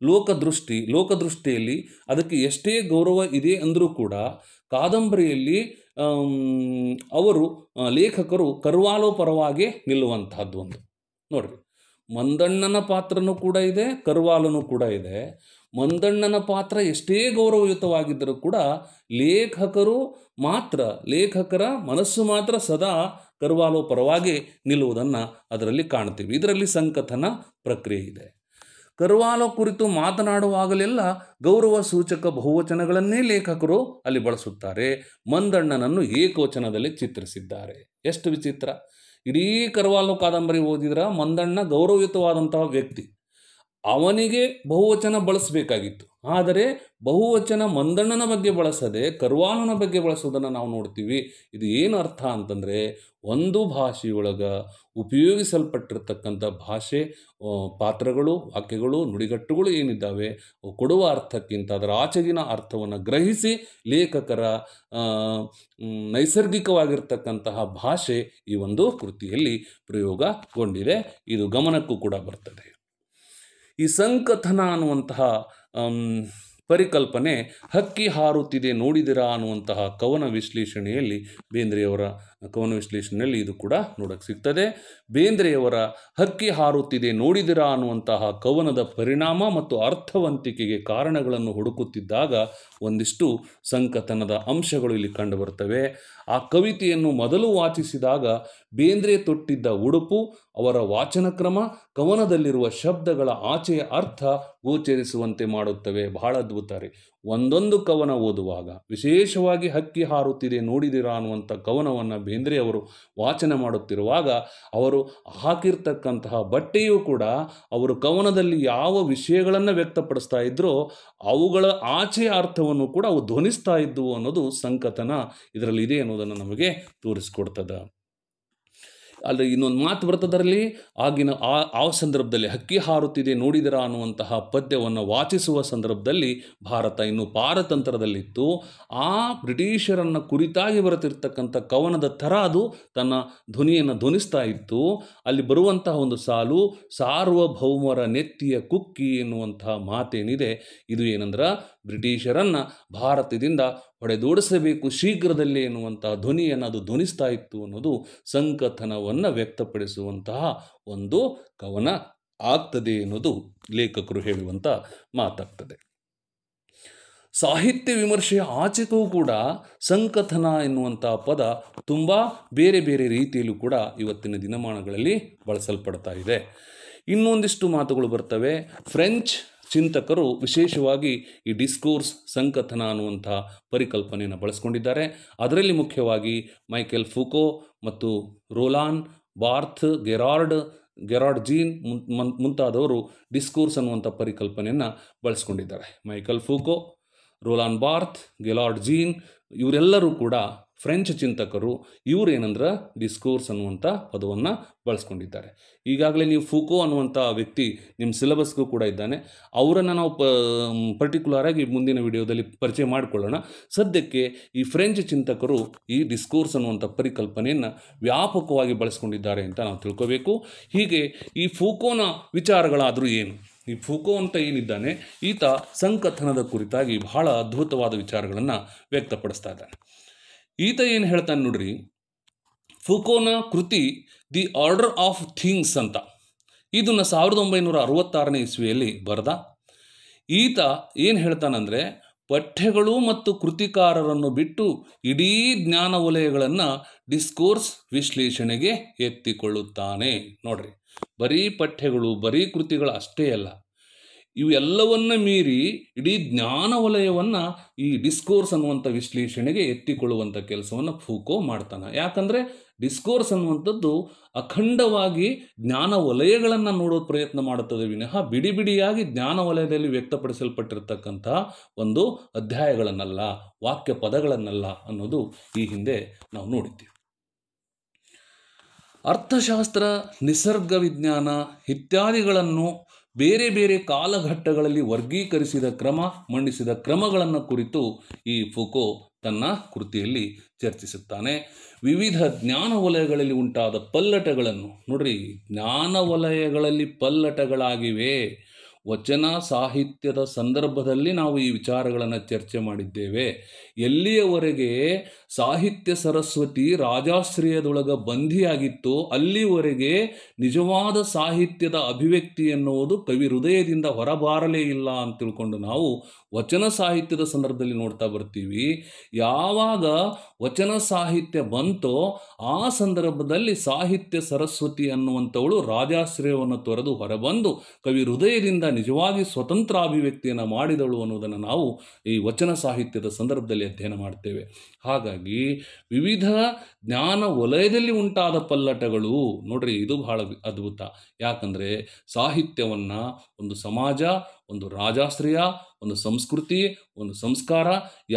ಲೋಕದೃಷ್ಟಿ ಲೋಕದೃಷ್ಟಿಯಲ್ಲಿ ಅದಕ್ಕೆ ಎಷ್ಟೇ ಗೌರವ ಇದೆ ಅಂದರೂ ಕೂಡ ಕಾದಂಬರಿಯಲ್ಲಿ ಅವರು ಲೇಖಕರು ಕರ್ವಾಲೋ ಪರವಾಗಿ ನಿಲ್ಲುವಂತಹದ್ದು ಒಂದು ನೋಡಿರಿ ಮಂದಣ್ಣನ ಪಾತ್ರನೂ ಕೂಡ ಇದೆ ಕರ್ವಾಲನೂ ಕೂಡ ಇದೆ ಮಂದಣ್ಣನ ಪಾತ್ರ ಎಷ್ಟೇ ಗೌರವಯುತವಾಗಿದ್ದರೂ ಕೂಡ ಲೇಖಕರು ಮಾತ್ರ ಲೇಖಕರ ಮನಸ್ಸು ಮಾತ್ರ ಸದಾ ಕರ್ವಾಲೋ ಪರವಾಗಿ ನಿಲ್ಲುವುದನ್ನು ಅದರಲ್ಲಿ ಕಾಣ್ತೀವಿ ಇದರಲ್ಲಿ ಸಂಕಥನ ಪ್ರಕ್ರಿಯೆ ಇದೆ ಕರ್ವಾಲೋ ಕುರಿತು ಮಾತನಾಡುವಾಗಲೆಲ್ಲ ಗೌರವ ಸೂಚಕ ಬಹುವಚನಗಳನ್ನೇ ಲೇಖಕರು ಅಲ್ಲಿ ಬಳಸುತ್ತಾರೆ ಮಂದಣ್ಣನನ್ನು ಏಕವಚನದಲ್ಲಿ ಚಿತ್ರಿಸಿದ್ದಾರೆ ಎಷ್ಟು ವಿಚಿತ್ರ ಇಡೀ ಕರ್ವಾಲೋ ಕಾದಂಬರಿ ಓದಿದ್ರೆ ಮಂದಣ್ಣ ಗೌರವಯುತವಾದಂತಹ ವ್ಯಕ್ತಿ ಅವನಿಗೆ ಬಹುವಚನ ಬಳಸಬೇಕಾಗಿತ್ತು ಆದರೆ ಬಹುವಚನ ಮಂದಣ್ಣನ ಬಗ್ಗೆ ಬಳಸದೆ ಕರ್ವಾನನ ಬಗ್ಗೆ ಬಳಸೋದನ್ನು ನಾವು ನೋಡ್ತೀವಿ ಇದು ಏನು ಅರ್ಥ ಅಂತಂದರೆ ಒಂದು ಭಾಷೆಯೊಳಗೆ ಉಪಯೋಗಿಸಲ್ಪಟ್ಟಿರ್ತಕ್ಕಂಥ ಭಾಷೆ ಪಾತ್ರಗಳು ವಾಕ್ಯಗಳು ನುಡಿಗಟ್ಟುಗಳು ಏನಿದ್ದಾವೆ ಕೊಡುವ ಅರ್ಥಕ್ಕಿಂತ ಅದರ ಆಚೆಗಿನ ಅರ್ಥವನ್ನು ಗ್ರಹಿಸಿ ಲೇಖಕರ ನೈಸರ್ಗಿಕವಾಗಿರ್ತಕ್ಕಂತಹ ಭಾಷೆ ಈ ಒಂದು ಕೃತಿಯಲ್ಲಿ ಪ್ರಯೋಗಗೊಂಡಿದೆ ಇದು ಗಮನಕ್ಕೂ ಕೂಡ ಬರ್ತದೆ ಈ ಸಂಕಥನ ಅನ್ನುವಂತಹ ಪರಿಕಲ್ಪನೆ ಹಕ್ಕಿ ಹಾರುತ್ತಿದೆ ನೋಡಿದಿರಾ ಅನ್ನುವಂತಹ ಕವನ ವಿಶ್ಲೇಷಣೆಯಲ್ಲಿ ಬೇಂದ್ರೆಯವರ ಕವನ ವಿಶ್ಲೇಷಣೆಯಲ್ಲಿ ಇದು ಕೂಡ ನೋಡಕ್ಕೆ ಸಿಗ್ತದೆ ಬೇಂದ್ರೆಯವರ ಹಕ್ಕಿ ಹಾರುತ್ತಿದೆ ನೋಡಿದಿರಾ ಅನ್ನುವಂತಹ ಕವನದ ಪರಿಣಾಮ ಮತ್ತು ಅರ್ಥವಂತಿಕೆಗೆ ಕಾರಣಗಳನ್ನು ಹುಡುಕುತ್ತಿದ್ದಾಗ ಒಂದಿಷ್ಟು ಸಂಕತನದ ಅಂಶಗಳು ಇಲ್ಲಿ ಕಂಡುಬರುತ್ತವೆ ಆ ಕವಿತೆಯನ್ನು ಮೊದಲು ವಾಚಿಸಿದಾಗ ಬೇಂದ್ರೆ ತೊಟ್ಟಿದ್ದ ಉಡುಪು ಅವರ ವಾಚನ ಕ್ರಮ ಕವನದಲ್ಲಿರುವ ಶಬ್ದಗಳ ಆಚೆಯ ಅರ್ಥ ಗೋಚರಿಸುವಂತೆ ಮಾಡುತ್ತವೆ ಬಹಳ ಅದ್ಭುತ ಒಂದೊಂದು ಕವನ ಓದುವಾಗ ವಿಶೇಷವಾಗಿ ಹಕ್ಕಿ ಹಾರುತ್ತಿದೆ ನೋಡಿದಿರಾ ಅನ್ನುವಂಥ ಕವನವನ್ನು ಬೇಂದ್ರೆ ಅವರು ವಾಚನ ಮಾಡುತ್ತಿರುವಾಗ ಅವರು ಹಾಕಿರ್ತಕ್ಕಂತಹ ಬಟ್ಟೆಯೂ ಕೂಡ ಅವರು ಕವನದಲ್ಲಿ ಯಾವ ವಿಷಯಗಳನ್ನು ವ್ಯಕ್ತಪಡಿಸ್ತಾ ಇದ್ರೋ ಅವುಗಳ ಆಚೆಯ ಅರ್ಥವನ್ನು ಕೂಡ ಅವು ಧ್ವನಿಸ್ತಾ ಇದ್ದವು ಅನ್ನೋದು ಸಂಕತನ ಇದರಲ್ಲಿ ಇದೆ ಅನ್ನೋದನ್ನು ನಮಗೆ ತೋರಿಸ್ಕೊಡ್ತದೆ ಅಲ್ಲಿ ಇನ್ನೊಂದು ಮಾತು ಬರ್ತದರಲ್ಲಿ ಆಗಿನ ಆ ಆ ಸಂದರ್ಭದಲ್ಲಿ ಹಕ್ಕಿ ಹಾರುತ್ತಿದೆ ನೋಡಿದರ ಅನ್ನುವಂತಹ ಪದ್ಯವನ್ನು ವಾಚಿಸುವ ಸಂದರ್ಭದಲ್ಲಿ ಭಾರತ ಇನ್ನು ಪಾರತಂತ್ರದಲ್ಲಿತ್ತು ಆ ಬ್ರಿಟಿಷರನ್ನು ಕುರಿತಾಗಿ ಬರುತ್ತಿರ್ತಕ್ಕಂಥ ಕವನದ ಥರ ಅದು ತನ್ನ ಧ್ವನಿಯನ್ನು ಧ್ವನಿಸ್ತಾ ಇತ್ತು ಅಲ್ಲಿ ಬರುವಂತಹ ಒಂದು ಸಾಲು ಸಾರ್ವಭೌಮರ ನೆತ್ತಿಯ ಕುಕ್ಕಿ ಎನ್ನುವಂತಹ ಮಾತೇನಿದೆ ಇದು ಏನಂದ್ರೆ ಬ್ರಿಟಿಷರನ್ನು ಭಾರತದಿಂದ ಹೊಡೆದೋಡಿಸಬೇಕು ಶೀಘ್ರದಲ್ಲೇ ಎನ್ನುವಂತಹ ಧ್ವನಿಯನ್ನು ಅದು ಧ್ವನಿಸ್ತಾ ಇತ್ತು ಅನ್ನೋದು ಸಂಕಥನವನ್ನು ವ್ಯಕ್ತಪಡಿಸುವಂತಹ ಒಂದು ಕವನ ಆಗ್ತದೆ ಎನ್ನುವುದು ಲೇಖಕರು ಹೇಳುವಂಥ ಮಾತಾಗ್ತದೆ ಸಾಹಿತ್ಯ ವಿಮರ್ಶೆಯ ಆಚೆಗೂ ಕೂಡ ಸಂಕಥನ ಎನ್ನುವಂಥ ಪದ ತುಂಬ ಬೇರೆ ಬೇರೆ ರೀತಿಯಲ್ಲೂ ಕೂಡ ಇವತ್ತಿನ ದಿನಮಾನಗಳಲ್ಲಿ ಬಳಸಲ್ಪಡ್ತಾ ಇದೆ ಇನ್ನೊಂದಿಷ್ಟು ಮಾತುಗಳು ಬರ್ತವೆ ಫ್ರೆಂಚ್ ಚಿಂತಕರು ವಿಶೇಷವಾಗಿ ಈ ಡಿಸ್ಕೋರ್ಸ್ ಸಂಕಥನ ಅನ್ನುವಂಥ ಪರಿಕಲ್ಪನೆಯನ್ನು ಬಳಸ್ಕೊಂಡಿದ್ದಾರೆ ಅದರಲ್ಲಿ ಮುಖ್ಯವಾಗಿ ಮೈಕೆಲ್ ಫುಕೋ ಮತ್ತು Roland Barthes Gerard Gerard Genette ಮುಂತಾದವರು ಡಿಸ್ಕೋರ್ಸ್ ಅನ್ನುವಂಥ ಪರಿಕಲ್ಪನೆಯನ್ನು ಬಳಸ್ಕೊಂಡಿದ್ದಾರೆ Michel Foucault Roland Barthes Gerard Genette ಇವರೆಲ್ಲರೂ ಕೂಡ ಫ್ರೆಂಚ್ ಚಿಂತಕರು ಇವ್ರು ಏನಂದ್ರೆ ಡಿಸ್ಕೋರ್ಸ್ ಅನ್ನುವಂಥ ಪದವನ್ನು ಬಳಸ್ಕೊಂಡಿದ್ದಾರೆ ಈಗಾಗಲೇ ನೀವು ಫೂಕೋ ಅನ್ನುವಂಥ ವ್ಯಕ್ತಿ ನಿಮ್ಮ ಸಿಲೆಬಸ್ಗೂ ಕೂಡ ಇದ್ದಾನೆ ಅವರನ್ನು ನಾವು ಪ ಪರ್ಟಿಕ್ಯುಲರಾಗಿ ಮುಂದಿನ ವಿಡಿಯೋದಲ್ಲಿ ಪರಿಚಯ ಮಾಡಿಕೊಳ್ಳೋಣ ಸದ್ಯಕ್ಕೆ ಈ ಫ್ರೆಂಚ್ ಚಿಂತಕರು ಈ ಡಿಸ್ಕೋರ್ಸ್ ಅನ್ನುವಂಥ ಪರಿಕಲ್ಪನೆಯನ್ನು ವ್ಯಾಪಕವಾಗಿ ಬಳಸ್ಕೊಂಡಿದ್ದಾರೆ ಅಂತ ನಾವು ತಿಳ್ಕೋಬೇಕು ಹೀಗೆ ಈ ಫೂಕೋನ ವಿಚಾರಗಳಾದರೂ ಏನು ಈ ಫೂಕೋ ಅಂತ ಏನಿದ್ದಾನೆ ಈತ ಸಂಕಥನದ ಕುರಿತಾಗಿ ಬಹಳ ಅದ್ಭುತವಾದ ವಿಚಾರಗಳನ್ನು ವ್ಯಕ್ತಪಡಿಸ್ತಾ ಇದ್ದಾನೆ ಈತ ಏನು ಹೇಳ್ತಾನೆ ನೋಡ್ರಿ ಫುಕೋನ ಕೃತಿ ದಿ ಆರ್ಡರ್ ಆಫ್ ಥಿಂಗ್ಸ್ ಅಂತ ಇದನ್ನು ಸಾವಿರದ ಒಂಬೈನೂರ ಅರವತ್ತಾರನೇ ಇಸ್ವಿಯಲ್ಲಿ ಬರೆದ ಈತ ಏನು ಹೇಳ್ತಾನಂದರೆ ಪಠ್ಯಗಳು ಮತ್ತು ಕೃತಿಕಾರರನ್ನು ಬಿಟ್ಟು ಇಡೀ ಜ್ಞಾನ ವಲಯಗಳನ್ನು ಡಿಸ್ಕೋರ್ಸ್ ವಿಶ್ಲೇಷಣೆಗೆ ಎತ್ತಿಕೊಳ್ಳುತ್ತಾನೆ ನೋಡ್ರಿ ಬರೀ ಪಠ್ಯಗಳು ಬರೀ ಕೃತಿಗಳು ಅಷ್ಟೇ ಅಲ್ಲ ಇವೆಲ್ಲವನ್ನ ಮೀರಿ ಇಡೀ ಜ್ಞಾನ ವಲಯವನ್ನು ಈ ಡಿಸ್ಕೋರ್ಸ್ ಅನ್ನುವಂಥ ವಿಶ್ಲೇಷಣೆಗೆ ಎತ್ತಿಕೊಳ್ಳುವಂಥ ಕೆಲಸವನ್ನು ಫೂಕೋ ಮಾಡ್ತಾನೆ ಯಾಕಂದರೆ ಡಿಸ್ಕೋರ್ಸ್ ಅನ್ನುವಂಥದ್ದು ಅಖಂಡವಾಗಿ ಜ್ಞಾನ ವಲಯಗಳನ್ನು ನೋಡೋ ಪ್ರಯತ್ನ ಮಾಡುತ್ತದೆ ವಿನಃ ಬಿಡಿ ಬಿಡಿಯಾಗಿ ಜ್ಞಾನ ವಲಯದಲ್ಲಿ ವ್ಯಕ್ತಪಡಿಸಲ್ಪಟ್ಟಿರ್ತಕ್ಕಂಥ ಒಂದು ಅಧ್ಯಾಯಗಳನ್ನಲ್ಲ ವಾಕ್ಯ ಪದಗಳನ್ನಲ್ಲ ಅನ್ನೋದು ಈ ಹಿಂದೆ ನಾವು ನೋಡಿದ್ದೀವಿ ಅರ್ಥಶಾಸ್ತ್ರ ನಿಸರ್ಗ ವಿಜ್ಞಾನ ಇತ್ಯಾದಿಗಳನ್ನು ಬೇರೆ ಬೇರೆ ಕಾಲಘಟ್ಟಗಳಲ್ಲಿ ವರ್ಗೀಕರಿಸಿದ ಕ್ರಮ ಮಂಡಿಸಿದ ಕ್ರಮಗಳನ್ನು ಕುರಿತು ಈ ಫುಕೋ ತನ್ನ ಕೃತಿಯಲ್ಲಿ ಚರ್ಚಿಸುತ್ತಾನೆ ವಿವಿಧ ಜ್ಞಾನ ವಲಯಗಳಲ್ಲಿ ಉಂಟಾದ ಪಲ್ಲಟಗಳನ್ನು ನೋಡ್ರಿ ಜ್ಞಾನ ವಲಯಗಳಲ್ಲಿ ಪಲ್ಲಟಗಳಾಗಿವೆ ವಚನ ಸಾಹಿತ್ಯದ ಸಂದರ್ಭದಲ್ಲಿ ನಾವು ಈ ವಿಚಾರಗಳನ್ನು ಚರ್ಚೆ ಮಾಡಿದ್ದೇವೆ ಎಲ್ಲಿಯವರೆಗೆ ಸಾಹಿತ್ಯ ಸರಸ್ವತಿ ರಾಜಾಶ್ರಯದೊಳಗ ಬಂಧಿಯಾಗಿತ್ತು ಅಲ್ಲಿವರೆಗೆ ನಿಜವಾದ ಸಾಹಿತ್ಯದ ಅಭಿವ್ಯಕ್ತಿ ಎನ್ನುವುದು ಕವಿ ಹೃದಯದಿಂದ ಹೊರಬಾರಲೇ ಇಲ್ಲ ಅಂತ ತಿಳ್ಕೊಂಡು ನಾವು ವಚನ ಸಾಹಿತ್ಯದ ಸಂದರ್ಭದಲ್ಲಿ ನೋಡ್ತಾ ಬರ್ತೀವಿ ಯಾವಾಗ ವಚನ ಸಾಹಿತ್ಯ ಬಂತು ಆ ಸಂದರ್ಭದಲ್ಲಿ ಸಾಹಿತ್ಯ ಸರಸ್ವತಿ ಅನ್ನುವಂಥವಳು ರಾಜಾಶ್ರಯವನ್ನು ತೊರೆದು ಹೊರಬಂದು ಕವಿ ಹೃದಯದಿಂದ ನಿಜವಾಗಿ ಸ್ವತಂತ್ರ ಅಭಿವ್ಯಕ್ತಿಯನ್ನು ಮಾಡಿದಳು ಅನ್ನೋದನ್ನು ನಾವು ಈ ವಚನ ಸಾಹಿತ್ಯದ ಸಂದರ್ಭದಲ್ಲಿ ಅಧ್ಯಯನ ಮಾಡ್ತೇವೆ ಹಾಗಾಗಿ ವಿವಿಧ ಜ್ಞಾನ ವಲಯದಲ್ಲಿ ಉಂಟಾದ ಪಲ್ಲಟಗಳು ನೋಡ್ರಿ ಇದು ಬಹಳ ಅದ್ಭುತ ಯಾಕಂದರೆ ಸಾಹಿತ್ಯವನ್ನು ಒಂದು ಸಮಾಜ ಒಂದು ರಾಜಾಶ್ರಯ ಒಂದು ಸಂಸ್ಕೃತಿ ಒಂದು ಸಂಸ್ಕಾರ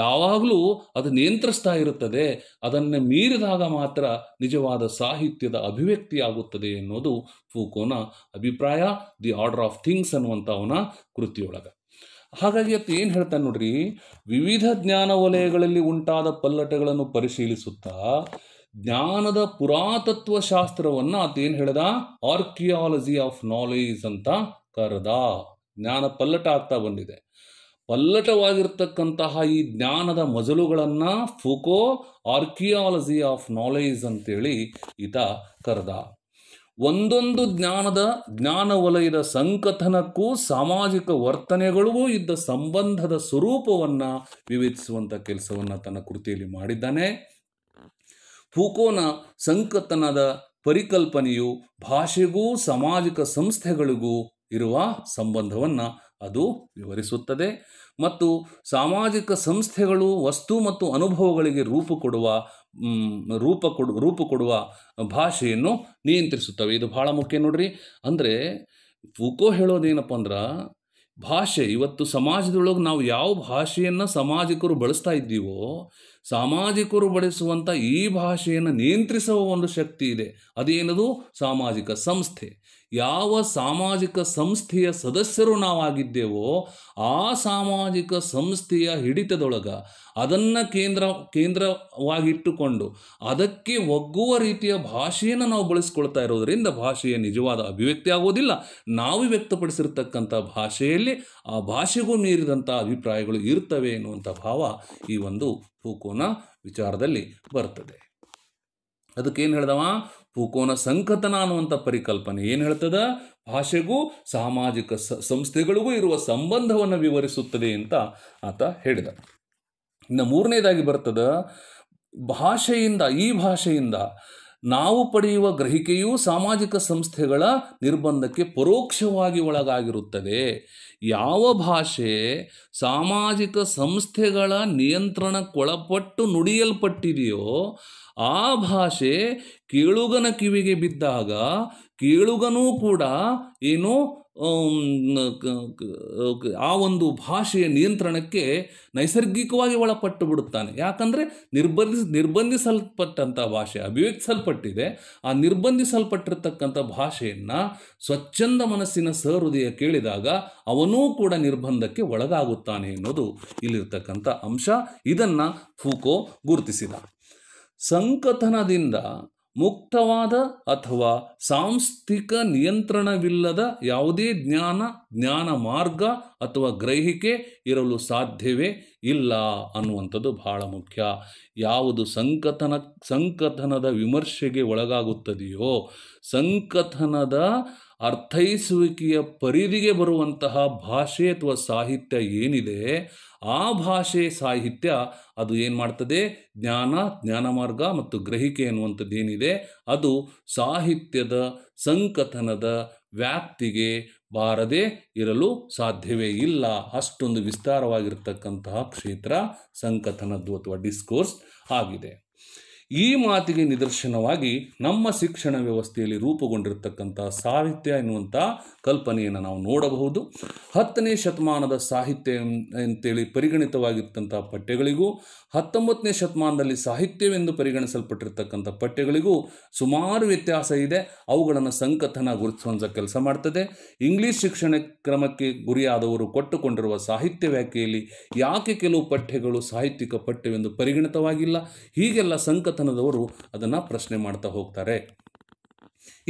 ಯಾವಾಗಲೂ ಅದು ನಿಯಂತ್ರಿಸ್ತಾ ಇರುತ್ತದೆ ಅದನ್ನು ಮೀರಿದಾಗ ಮಾತ್ರ ನಿಜವಾದ ಸಾಹಿತ್ಯದ ಅಭಿವ್ಯಕ್ತಿ ಆಗುತ್ತದೆ ಎನ್ನುವುದು ಫೂಕೋನ ಅಭಿಪ್ರಾಯ ದಿ ಆರ್ಡರ್ ಆಫ್ ಥಿಂಗ್ಸ್ ಅನ್ನುವಂಥ ಅವನ ಕೃತಿಯೊಳಗೆ ಹಾಗಾಗಿ ಅತ್ತ ಏನು ಹೇಳ್ತಾನೆ ನೋಡ್ರಿ ವಿವಿಧ ಜ್ಞಾನ ವಲಯಗಳಲ್ಲಿ ಉಂಟಾದ ಪಲ್ಲಟಗಳನ್ನು ಪರಿಶೀಲಿಸುತ್ತಾ ಜ್ಞಾನದ ಪುರಾತತ್ವ ಶಾಸ್ತ್ರವನ್ನು ಆತ ಏನು ಹೇಳ್ದ ಆರ್ಕಿಯಾಲಜಿ ಆಫ್ ನಾಲೇಜ್ ಅಂತ ಕರೆದ ಜ್ಞಾನ ಪಲ್ಲಟ ಆಗ್ತಾ ಬಂದಿದೆ ಪಲ್ಲಟವಾಗಿರ್ತಕ್ಕಂತಹ ಈ ಜ್ಞಾನದ ಮಜಲುಗಳನ್ನ ಫೂಕೋ ಆರ್ಕಿಯಾಲಜಿ ಆಫ್ ನಾಲೆಜ್ ಅಂತೇಳಿ ಈತ ಕರೆದ ಒಂದೊಂದು ಜ್ಞಾನದ ಜ್ಞಾನ ವಲಯದ ಸಂಕಥನಕ್ಕೂ ಸಾಮಾಜಿಕ ವರ್ತನೆಗಳಿಗೂ ಇದ್ದ ಸಂಬಂಧದ ಸ್ವರೂಪವನ್ನ ವಿವೇಚಿಸುವಂಥ ಕೆಲಸವನ್ನ ತನ್ನ ಕೃತಿಯಲ್ಲಿ ಮಾಡಿದ್ದಾನೆ ಫೂಕೋನ ಸಂಕಥನದ ಪರಿಕಲ್ಪನೆಯು ಭಾಷೆಗೂ ಸಾಮಾಜಿಕ ಸಂಸ್ಥೆಗಳಿಗೂ ಇರುವ ಸಂಬಂಧವನ್ನು ಅದು ವಿವರಿಸುತ್ತದೆ ಮತ್ತು ಸಾಮಾಜಿಕ ಸಂಸ್ಥೆಗಳು ವಸ್ತು ಮತ್ತು ಅನುಭವಗಳಿಗೆ ರೂಪು ಕೊಡುವ ರೂಪ ಕೊಡು ರೂಪು ಕೊಡುವ ಭಾಷೆಯನ್ನು ನಿಯಂತ್ರಿಸುತ್ತವೆ ಇದು ಬಹಳ ಮುಖ್ಯ ನೋಡ್ರಿ ಅಂದರೆ ಫುಕೋ ಹೇಳೋದೇನಪ್ಪ ಅಂದ್ರೆ ಭಾಷೆ ಇವತ್ತು ಸಮಾಜದೊಳಗೆ ನಾವು ಯಾವ ಭಾಷೆಯನ್ನು ಸಾಮಾಜಿಕರು ಬಳಸ್ತಾ ಇದ್ದೀವೋ ಸಾಮಾಜಿಕರು ಬಳಸುವಂಥ ಈ ಭಾಷೆಯನ್ನು ನಿಯಂತ್ರಿಸುವ ಒಂದು ಶಕ್ತಿ ಇದೆ ಅದೇನದು ಸಾಮಾಜಿಕ ಸಂಸ್ಥೆ ಯಾವ ಸಾಮಾಜಿಕ ಸಂಸ್ಥೆಯ ಸದಸ್ಯರು ನಾವಾಗಿದ್ದೇವೋ ಆ ಸಾಮಾಜಿಕ ಸಂಸ್ಥೆಯ ಹಿಡಿತದೊಳಗ ಅದನ್ನು ಕೇಂದ್ರ ಕೇಂದ್ರವಾಗಿಟ್ಟುಕೊಂಡು ಅದಕ್ಕೆ ಒಗ್ಗುವ ರೀತಿಯ ಭಾಷೆಯನ್ನು ನಾವು ಬಳಸ್ಕೊಳ್ತಾ ಇರೋದರಿಂದ ಭಾಷೆಯ ನಿಜವಾದ ಅಭಿವ್ಯಕ್ತಿ ಆಗೋದಿಲ್ಲ ನಾವು ವ್ಯಕ್ತಪಡಿಸಿರ್ತಕ್ಕಂಥ ಭಾಷೆಯಲ್ಲಿ ಆ ಭಾಷೆಗೂ ಮೀರಿದಂಥ ಅಭಿಪ್ರಾಯಗಳು ಇರ್ತವೆ ಎನ್ನುವಂಥ ಭಾವ ಈ ಒಂದು ಫೂಕೋನ ವಿಚಾರದಲ್ಲಿ ಬರ್ತದೆ ಅದಕ್ಕೇನು ಹೇಳ್ದವ ಪೂಕೋನ ಸಂಕತನ ಅನ್ನುವಂಥ ಪರಿಕಲ್ಪನೆ ಏನು ಹೇಳ್ತದ ಭಾಷೆಗೂ ಸಾಮಾಜಿಕ ಸಂಸ್ಥೆಗಳಿಗೂ ಇರುವ ಸಂಬಂಧವನ್ನು ವಿವರಿಸುತ್ತದೆ ಅಂತ ಆತ ಹೇಳಿದ ಇನ್ನು ಮೂರನೇದಾಗಿ ಬರ್ತದ ಭಾಷೆಯಿಂದ ಈ ಭಾಷೆಯಿಂದ ನಾವು ಪಡೆಯುವ ಗ್ರಹಿಕೆಯೂ ಸಾಮಾಜಿಕ ಸಂಸ್ಥೆಗಳ ನಿರ್ಬಂಧಕ್ಕೆ ಪರೋಕ್ಷವಾಗಿ ಒಳಗಾಗಿರುತ್ತದೆ ಯಾವ ಭಾಷೆ ಸಾಮಾಜಿಕ ಸಂಸ್ಥೆಗಳ ನಿಯಂತ್ರಣಕ್ಕೊಳಪಟ್ಟು ನುಡಿಯಲ್ಪಟ್ಟಿದೆಯೋ ಆ ಭಾಷೆ ಕೇಳುಗನ ಕಿವಿಗೆ ಬಿದ್ದಾಗ ಕೇಳುಗನೂ ಕೂಡ ಏನು ಆ ಒಂದು ಭಾಷೆಯ ನಿಯಂತ್ರಣಕ್ಕೆ ನೈಸರ್ಗಿಕವಾಗಿ ಒಳಪಟ್ಟು ಬಿಡುತ್ತಾನೆ ಯಾಕಂದರೆ ನಿರ್ಬಂಧಿಸ್ ನಿರ್ಬಂಧಿಸಲ್ಪಟ್ಟಂಥ ಭಾಷೆ ಅಭಿವ್ಯಕ್ತಿಸಲ್ಪಟ್ಟಿದೆ ಆ ನಿರ್ಬಂಧಿಸಲ್ಪಟ್ಟಿರ್ತಕ್ಕಂಥ ಭಾಷೆಯನ್ನು ಸ್ವಚ್ಛಂದ ಮನಸ್ಸಿನ ಸಹೃದಯ ಕೇಳಿದಾಗ ಅವನೂ ಕೂಡ ನಿರ್ಬಂಧಕ್ಕೆ ಒಳಗಾಗುತ್ತಾನೆ ಅನ್ನೋದು ಇಲ್ಲಿರ್ತಕ್ಕಂಥ ಅಂಶ ಇದನ್ನು ಫೂಕೋ ಗುರುತಿಸಿದ ಸಂಕಥನದಿಂದ ಮುಕ್ತವಾದ ಅಥವಾ ಸಾಂಸ್ಥಿಕ ನಿಯಂತ್ರಣವಿಲ್ಲದ ಯಾವುದೇ ಜ್ಞಾನ ಜ್ಞಾನ ಮಾರ್ಗ ಅಥವಾ ಗ್ರಹಿಕೆ ಇರಲು ಸಾಧ್ಯವೇ ಇಲ್ಲ ಅನ್ನುವಂಥದ್ದು ಬಹಳ ಮುಖ್ಯ ಯಾವುದು ಸಂಕಥನ ಸಂಕಥನದ ವಿಮರ್ಶೆಗೆ ಒಳಗಾಗುತ್ತದೆಯೋ ಸಂಕಥನದ ಅರ್ಥೈಸುವಿಕೆಯ ಪರಿಧಿಗೆ ಬರುವಂತಹ ಭಾಷೆ ಅಥವಾ ಸಾಹಿತ್ಯ ಏನಿದೆ ಆ ಭಾಷೆ ಸಾಹಿತ್ಯ ಅದು ಏನು ಮಾಡ್ತದೆ ಜ್ಞಾನ ಜ್ಞಾನ ಮಾರ್ಗ ಮತ್ತು ಗ್ರಹಿಕೆ ಅನ್ನುವಂಥದ್ದು ಏನಿದೆ ಅದು ಸಾಹಿತ್ಯದ ಸಂಕಥನದ ವ್ಯಾಪ್ತಿಗೆ ಬಾರದೇ ಇರಲು ಸಾಧ್ಯವೇ ಇಲ್ಲ ಅಷ್ಟೊಂದು ವಿಸ್ತಾರವಾಗಿರ್ತಕ್ಕಂತಹ ಕ್ಷೇತ್ರ ಸಂಕಥನದ್ದು ಅಥವಾ ಡಿಸ್ಕೋರ್ಸ್ ಆಗಿದೆ ಈ ಮಾತಿಗೆ ನಿದರ್ಶನವಾಗಿ ನಮ್ಮ ಶಿಕ್ಷಣ ವ್ಯವಸ್ಥೆಯಲ್ಲಿ ರೂಪುಗೊಂಡಿರತಕ್ಕಂಥ ಸಾಹಿತ್ಯ ಎನ್ನುವಂಥ ಕಲ್ಪನೆಯನ್ನು ನಾವು ನೋಡಬಹುದು ಹತ್ತನೇ ಶತಮಾನದ ಸಾಹಿತ್ಯ ಅಂತೇಳಿ ಪರಿಗಣಿತವಾಗಿರ್ತಂಥ ಪಠ್ಯಗಳಿಗೂ ಹತ್ತೊಂಬತ್ತನೇ ಶತಮಾನದಲ್ಲಿ ಸಾಹಿತ್ಯವೆಂದು ಪರಿಗಣಿಸಲ್ಪಟ್ಟಿರ್ತಕ್ಕಂಥ ಪಠ್ಯಗಳಿಗೂ ಸುಮಾರು ವ್ಯತ್ಯಾಸ ಇದೆ ಅವುಗಳನ್ನು ಸಂಕಥನ ಗುರುತಿಸುವಂಥ ಕೆಲಸ ಮಾಡ್ತದೆ ಇಂಗ್ಲಿಷ್ ಶಿಕ್ಷಣ ಕ್ರಮಕ್ಕೆ ಗುರಿಯಾದವರು ಕೊಟ್ಟುಕೊಂಡಿರುವ ಸಾಹಿತ್ಯ ವ್ಯಾಖ್ಯೆಯಲ್ಲಿ ಯಾಕೆ ಕೆಲವು ಪಠ್ಯಗಳು ಸಾಹಿತ್ಯಿಕ ಪಠ್ಯವೆಂದು ಪರಿಗಣಿತವಾಗಿಲ್ಲ ಹೀಗೆಲ್ಲ ಸಂಕಥನ ಪುರಾತನದವರು ಅದನ್ನು ಪ್ರಶ್ನೆ ಮಾಡ್ತಾ ಹೋಗ್ತಾರೆ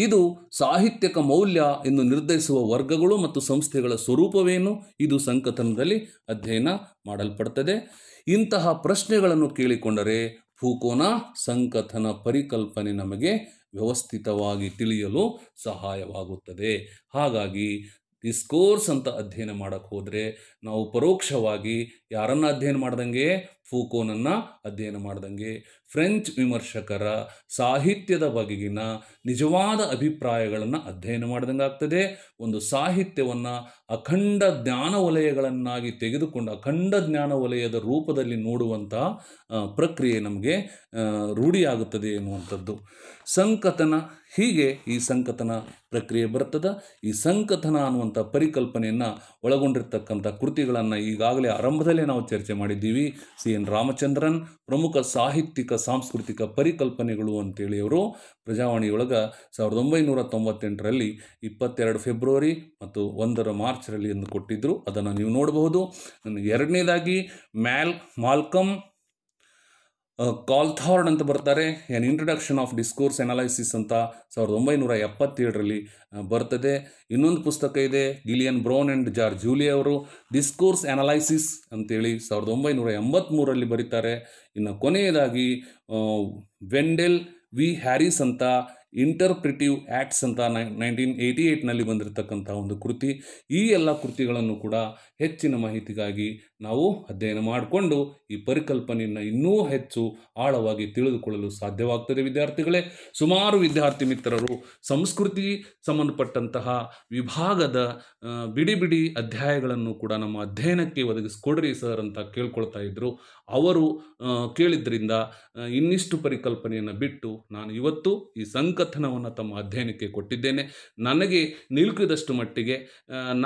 ಇದು ಸಾಹಿತ್ಯಕ ಮೌಲ್ಯ ಎಂದು ನಿರ್ಧರಿಸುವ ವರ್ಗಗಳು ಮತ್ತು ಸಂಸ್ಥೆಗಳ ಸ್ವರೂಪವೇನು ಇದು ಸಂಕಥನದಲ್ಲಿ ಅಧ್ಯಯನ ಮಾಡಲ್ಪಡ್ತದೆ ಇಂತಹ ಪ್ರಶ್ನೆಗಳನ್ನು ಕೇಳಿಕೊಂಡರೆ ಫೂಕೋನ ಸಂಕಥನ ಪರಿಕಲ್ಪನೆ ನಮಗೆ ವ್ಯವಸ್ಥಿತವಾಗಿ ತಿಳಿಯಲು ಸಹಾಯವಾಗುತ್ತದೆ ಹಾಗಾಗಿ ಡಿಸ್ಕೋರ್ಸ್ ಅಂತ ಅಧ್ಯಯನ ಮಾಡೋಕ್ಕೆ ಹೋದರೆ ನಾವು ಪರೋಕ್ಷವಾಗಿ ಯಾರನ್ನು ಅಧ್ಯಯನ ಮಾಡ್ದಂಗೆ ಫೂಕೋನನ್ನು ಅಧ್ಯಯನ ಮಾಡಿದಂಗೆ ಫ್ರೆಂಚ್ ವಿಮರ್ಶಕರ ಸಾಹಿತ್ಯದ ಬಗೆಗಿನ ನಿಜವಾದ ಅಭಿಪ್ರಾಯಗಳನ್ನು ಅಧ್ಯಯನ ಮಾಡಿದಂಗೆ ಆಗ್ತದೆ ಒಂದು ಸಾಹಿತ್ಯವನ್ನು ಅಖಂಡ ಜ್ಞಾನ ವಲಯಗಳನ್ನಾಗಿ ತೆಗೆದುಕೊಂಡು ಅಖಂಡ ಜ್ಞಾನ ವಲಯದ ರೂಪದಲ್ಲಿ ನೋಡುವಂತಹ ಪ್ರಕ್ರಿಯೆ ನಮಗೆ ರೂಢಿಯಾಗುತ್ತದೆ ಎನ್ನುವಂಥದ್ದು ಸಂಕತನ ಹೀಗೆ ಈ ಸಂಕತನ ಪ್ರಕ್ರಿಯೆ ಬರ್ತದ ಈ ಸಂಕಥನ ಅನ್ನುವಂಥ ಪರಿಕಲ್ಪನೆಯನ್ನು ಒಳಗೊಂಡಿರ್ತಕ್ಕಂಥ ಕೃತಿಗಳನ್ನು ಈಗಾಗಲೇ ಆರಂಭದಲ್ಲೇ ನಾವು ಚರ್ಚೆ ಮಾಡಿದ್ದೀವಿ ಸಿ ಎನ್ ರಾಮಚಂದ್ರನ್ ಪ್ರಮುಖ ಸಾಹಿತ್ಯಿಕ ಸಾಂಸ್ಕೃತಿಕ ಪರಿಕಲ್ಪನೆಗಳು ಅಂತೇಳಿ ಅವರು ಪ್ರಜಾವಾಣಿಯೊಳಗೆ ಸಾವಿರದ ಒಂಬೈನೂರ ತೊಂಬತ್ತೆಂಟರಲ್ಲಿ ಇಪ್ಪತ್ತೆರಡು ಫೆಬ್ರವರಿ ಮತ್ತು ಒಂದರ ಮಾರ್ಚ್ರಲ್ಲಿ ಎಂದು ಕೊಟ್ಟಿದ್ದರು ಅದನ್ನು ನೀವು ನೋಡಬಹುದು ಎರಡನೇದಾಗಿ ಮ್ಯಾಲ್ ಮಾಲ್ಕಮ್ ಕಾಲ್ಥಾರ್ಡ್ ಅಂತ ಬರ್ತಾರೆ an introduction of discourse analysis ಅಂತ ಸಾವಿರದ ಒಂಬೈನೂರ ಎಪ್ಪತ್ತೇಳರಲ್ಲಿ ಬರ್ತದೆ ಇನ್ನೊಂದು ಪುಸ್ತಕ ಇದೆ Gillian Brown and George Yule ಅವರು ಡಿಸ್ಕೋರ್ಸ್ ಅನಾಲೈಸಿಸ್ ಅಂತೇಳಿ ಸಾವಿರದ ಒಂಬೈನೂರ ಎಂಬತ್ತ್ಮೂರಲ್ಲಿ ಬರೀತಾರೆ ಇನ್ನು ಕೊನೆಯದಾಗಿ ವೆಂಡೆಲ್ ವಿ ಹ್ಯಾರಿಸ್ ಅಂತ ಇಂಟರ್ಪ್ರಿಟಿವ್ ಆ್ಯಕ್ಟ್ಸ್ ಅಂತ ನೈನ್ಟೀನ್ ಏಯ್ಟಿ ಏಯ್ಟ್ನಲ್ಲಿ ಬಂದಿರತಕ್ಕಂಥ ಒಂದು ಕೃತಿ ಈ ಎಲ್ಲ ಕೃತಿಗಳನ್ನು ಕೂಡ ಹೆಚ್ಚಿನ ಮಾಹಿತಿಗಾಗಿ ನಾವು ಅಧ್ಯಯನ ಮಾಡಿಕೊಂಡು ಈ ಪರಿಕಲ್ಪನೆಯನ್ನು ಇನ್ನೂ ಹೆಚ್ಚು ಆಳವಾಗಿ ತಿಳಿದುಕೊಳ್ಳಲು ಸಾಧ್ಯವಾಗ್ತದೆ ವಿದ್ಯಾರ್ಥಿಗಳೇ ಸುಮಾರು ವಿದ್ಯಾರ್ಥಿ ಮಿತ್ರರು ಸಂಸ್ಕೃತಿ ಸಂಬಂಧಪಟ್ಟಂತಹ ವಿಭಾಗದ ಬಿಡಿ ಬಿಡಿ ಅಧ್ಯಾಯಗಳನ್ನು ಕೂಡ ನಮ್ಮ ಅಧ್ಯಯನಕ್ಕೆ ಒದಗಿಸ್ಕೊಡ್ರಿ ಸರ್ ಅಂತ ಕೇಳ್ಕೊಳ್ತಾ ಇದ್ದರು ಅವರು ಕೇಳಿದ್ರಿಂದ ಇನ್ನಿಷ್ಟು ಪರಿಕಲ್ಪನೆಯನ್ನು ಬಿಟ್ಟು ನಾನು ಇವತ್ತು ಈ ಸಂಕ ಕಥನವನ್ನು ತಮ್ಮ ಅಧ್ಯಯನಕ್ಕೆ ಕೊಟ್ಟಿದ್ದೇನೆ ನನಗೆ ನಿಲುಕಿದಷ್ಟು ಮಟ್ಟಿಗೆ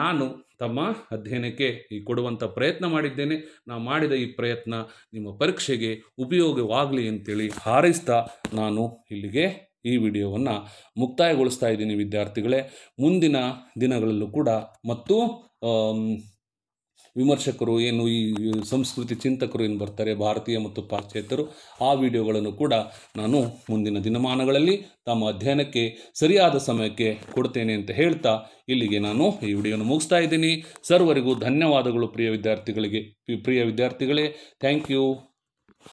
ನಾನು ತಮ್ಮ ಅಧ್ಯಯನಕ್ಕೆ ಈ ಕೊಡುವಂಥ ಪ್ರಯತ್ನ ಮಾಡಿದ್ದೇನೆ ನಾನು ಮಾಡಿದ ಈ ಪ್ರಯತ್ನ ನಿಮ್ಮ ಪರೀಕ್ಷೆಗೆ ಉಪಯೋಗವಾಗಲಿ ಅಂತೇಳಿ ಹಾರೈಸ್ತಾ ನಾನು ಇಲ್ಲಿಗೆ ಈ ವಿಡಿಯೋವನ್ನು ಮುಕ್ತಾಯಗೊಳಿಸ್ತಾ ಇದ್ದೀನಿ ವಿದ್ಯಾರ್ಥಿಗಳೇ ಮುಂದಿನ ದಿನಗಳಲ್ಲೂ ಕೂಡ ಮತ್ತು ವಿಮರ್ಶಕರು ಏನು ಈ ಸಂಸ್ಕೃತಿ ಚಿಂತಕರು ಏನು ಬರ್ತಾರೆ ಭಾರತೀಯ ಮತ್ತು ಪಾಶ್ಚಾತ್ಯರು ಆ ವಿಡಿಯೋಗಳನ್ನು ಕೂಡ ನಾನು ಮುಂದಿನ ದಿನಮಾನಗಳಲ್ಲಿ ತಮ್ಮ ಅಧ್ಯಯನಕ್ಕೆ ಸರಿಯಾದ ಸಮಯಕ್ಕೆ ಕೊಡ್ತೇನೆ ಅಂತ ಹೇಳ್ತಾ ಇಲ್ಲಿಗೆ ನಾನು ಈ ವಿಡಿಯೋನ ಮುಗಿಸ್ತಾ ಇದ್ದೀನಿ ಸರ್ವರಿಗೂ ಧನ್ಯವಾದಗಳು ಪ್ರಿಯ ವಿದ್ಯಾರ್ಥಿಗಳಿಗೆ ಪ್ರಿಯ ವಿದ್ಯಾರ್ಥಿಗಳೇ ಥ್ಯಾಂಕ್ ಯು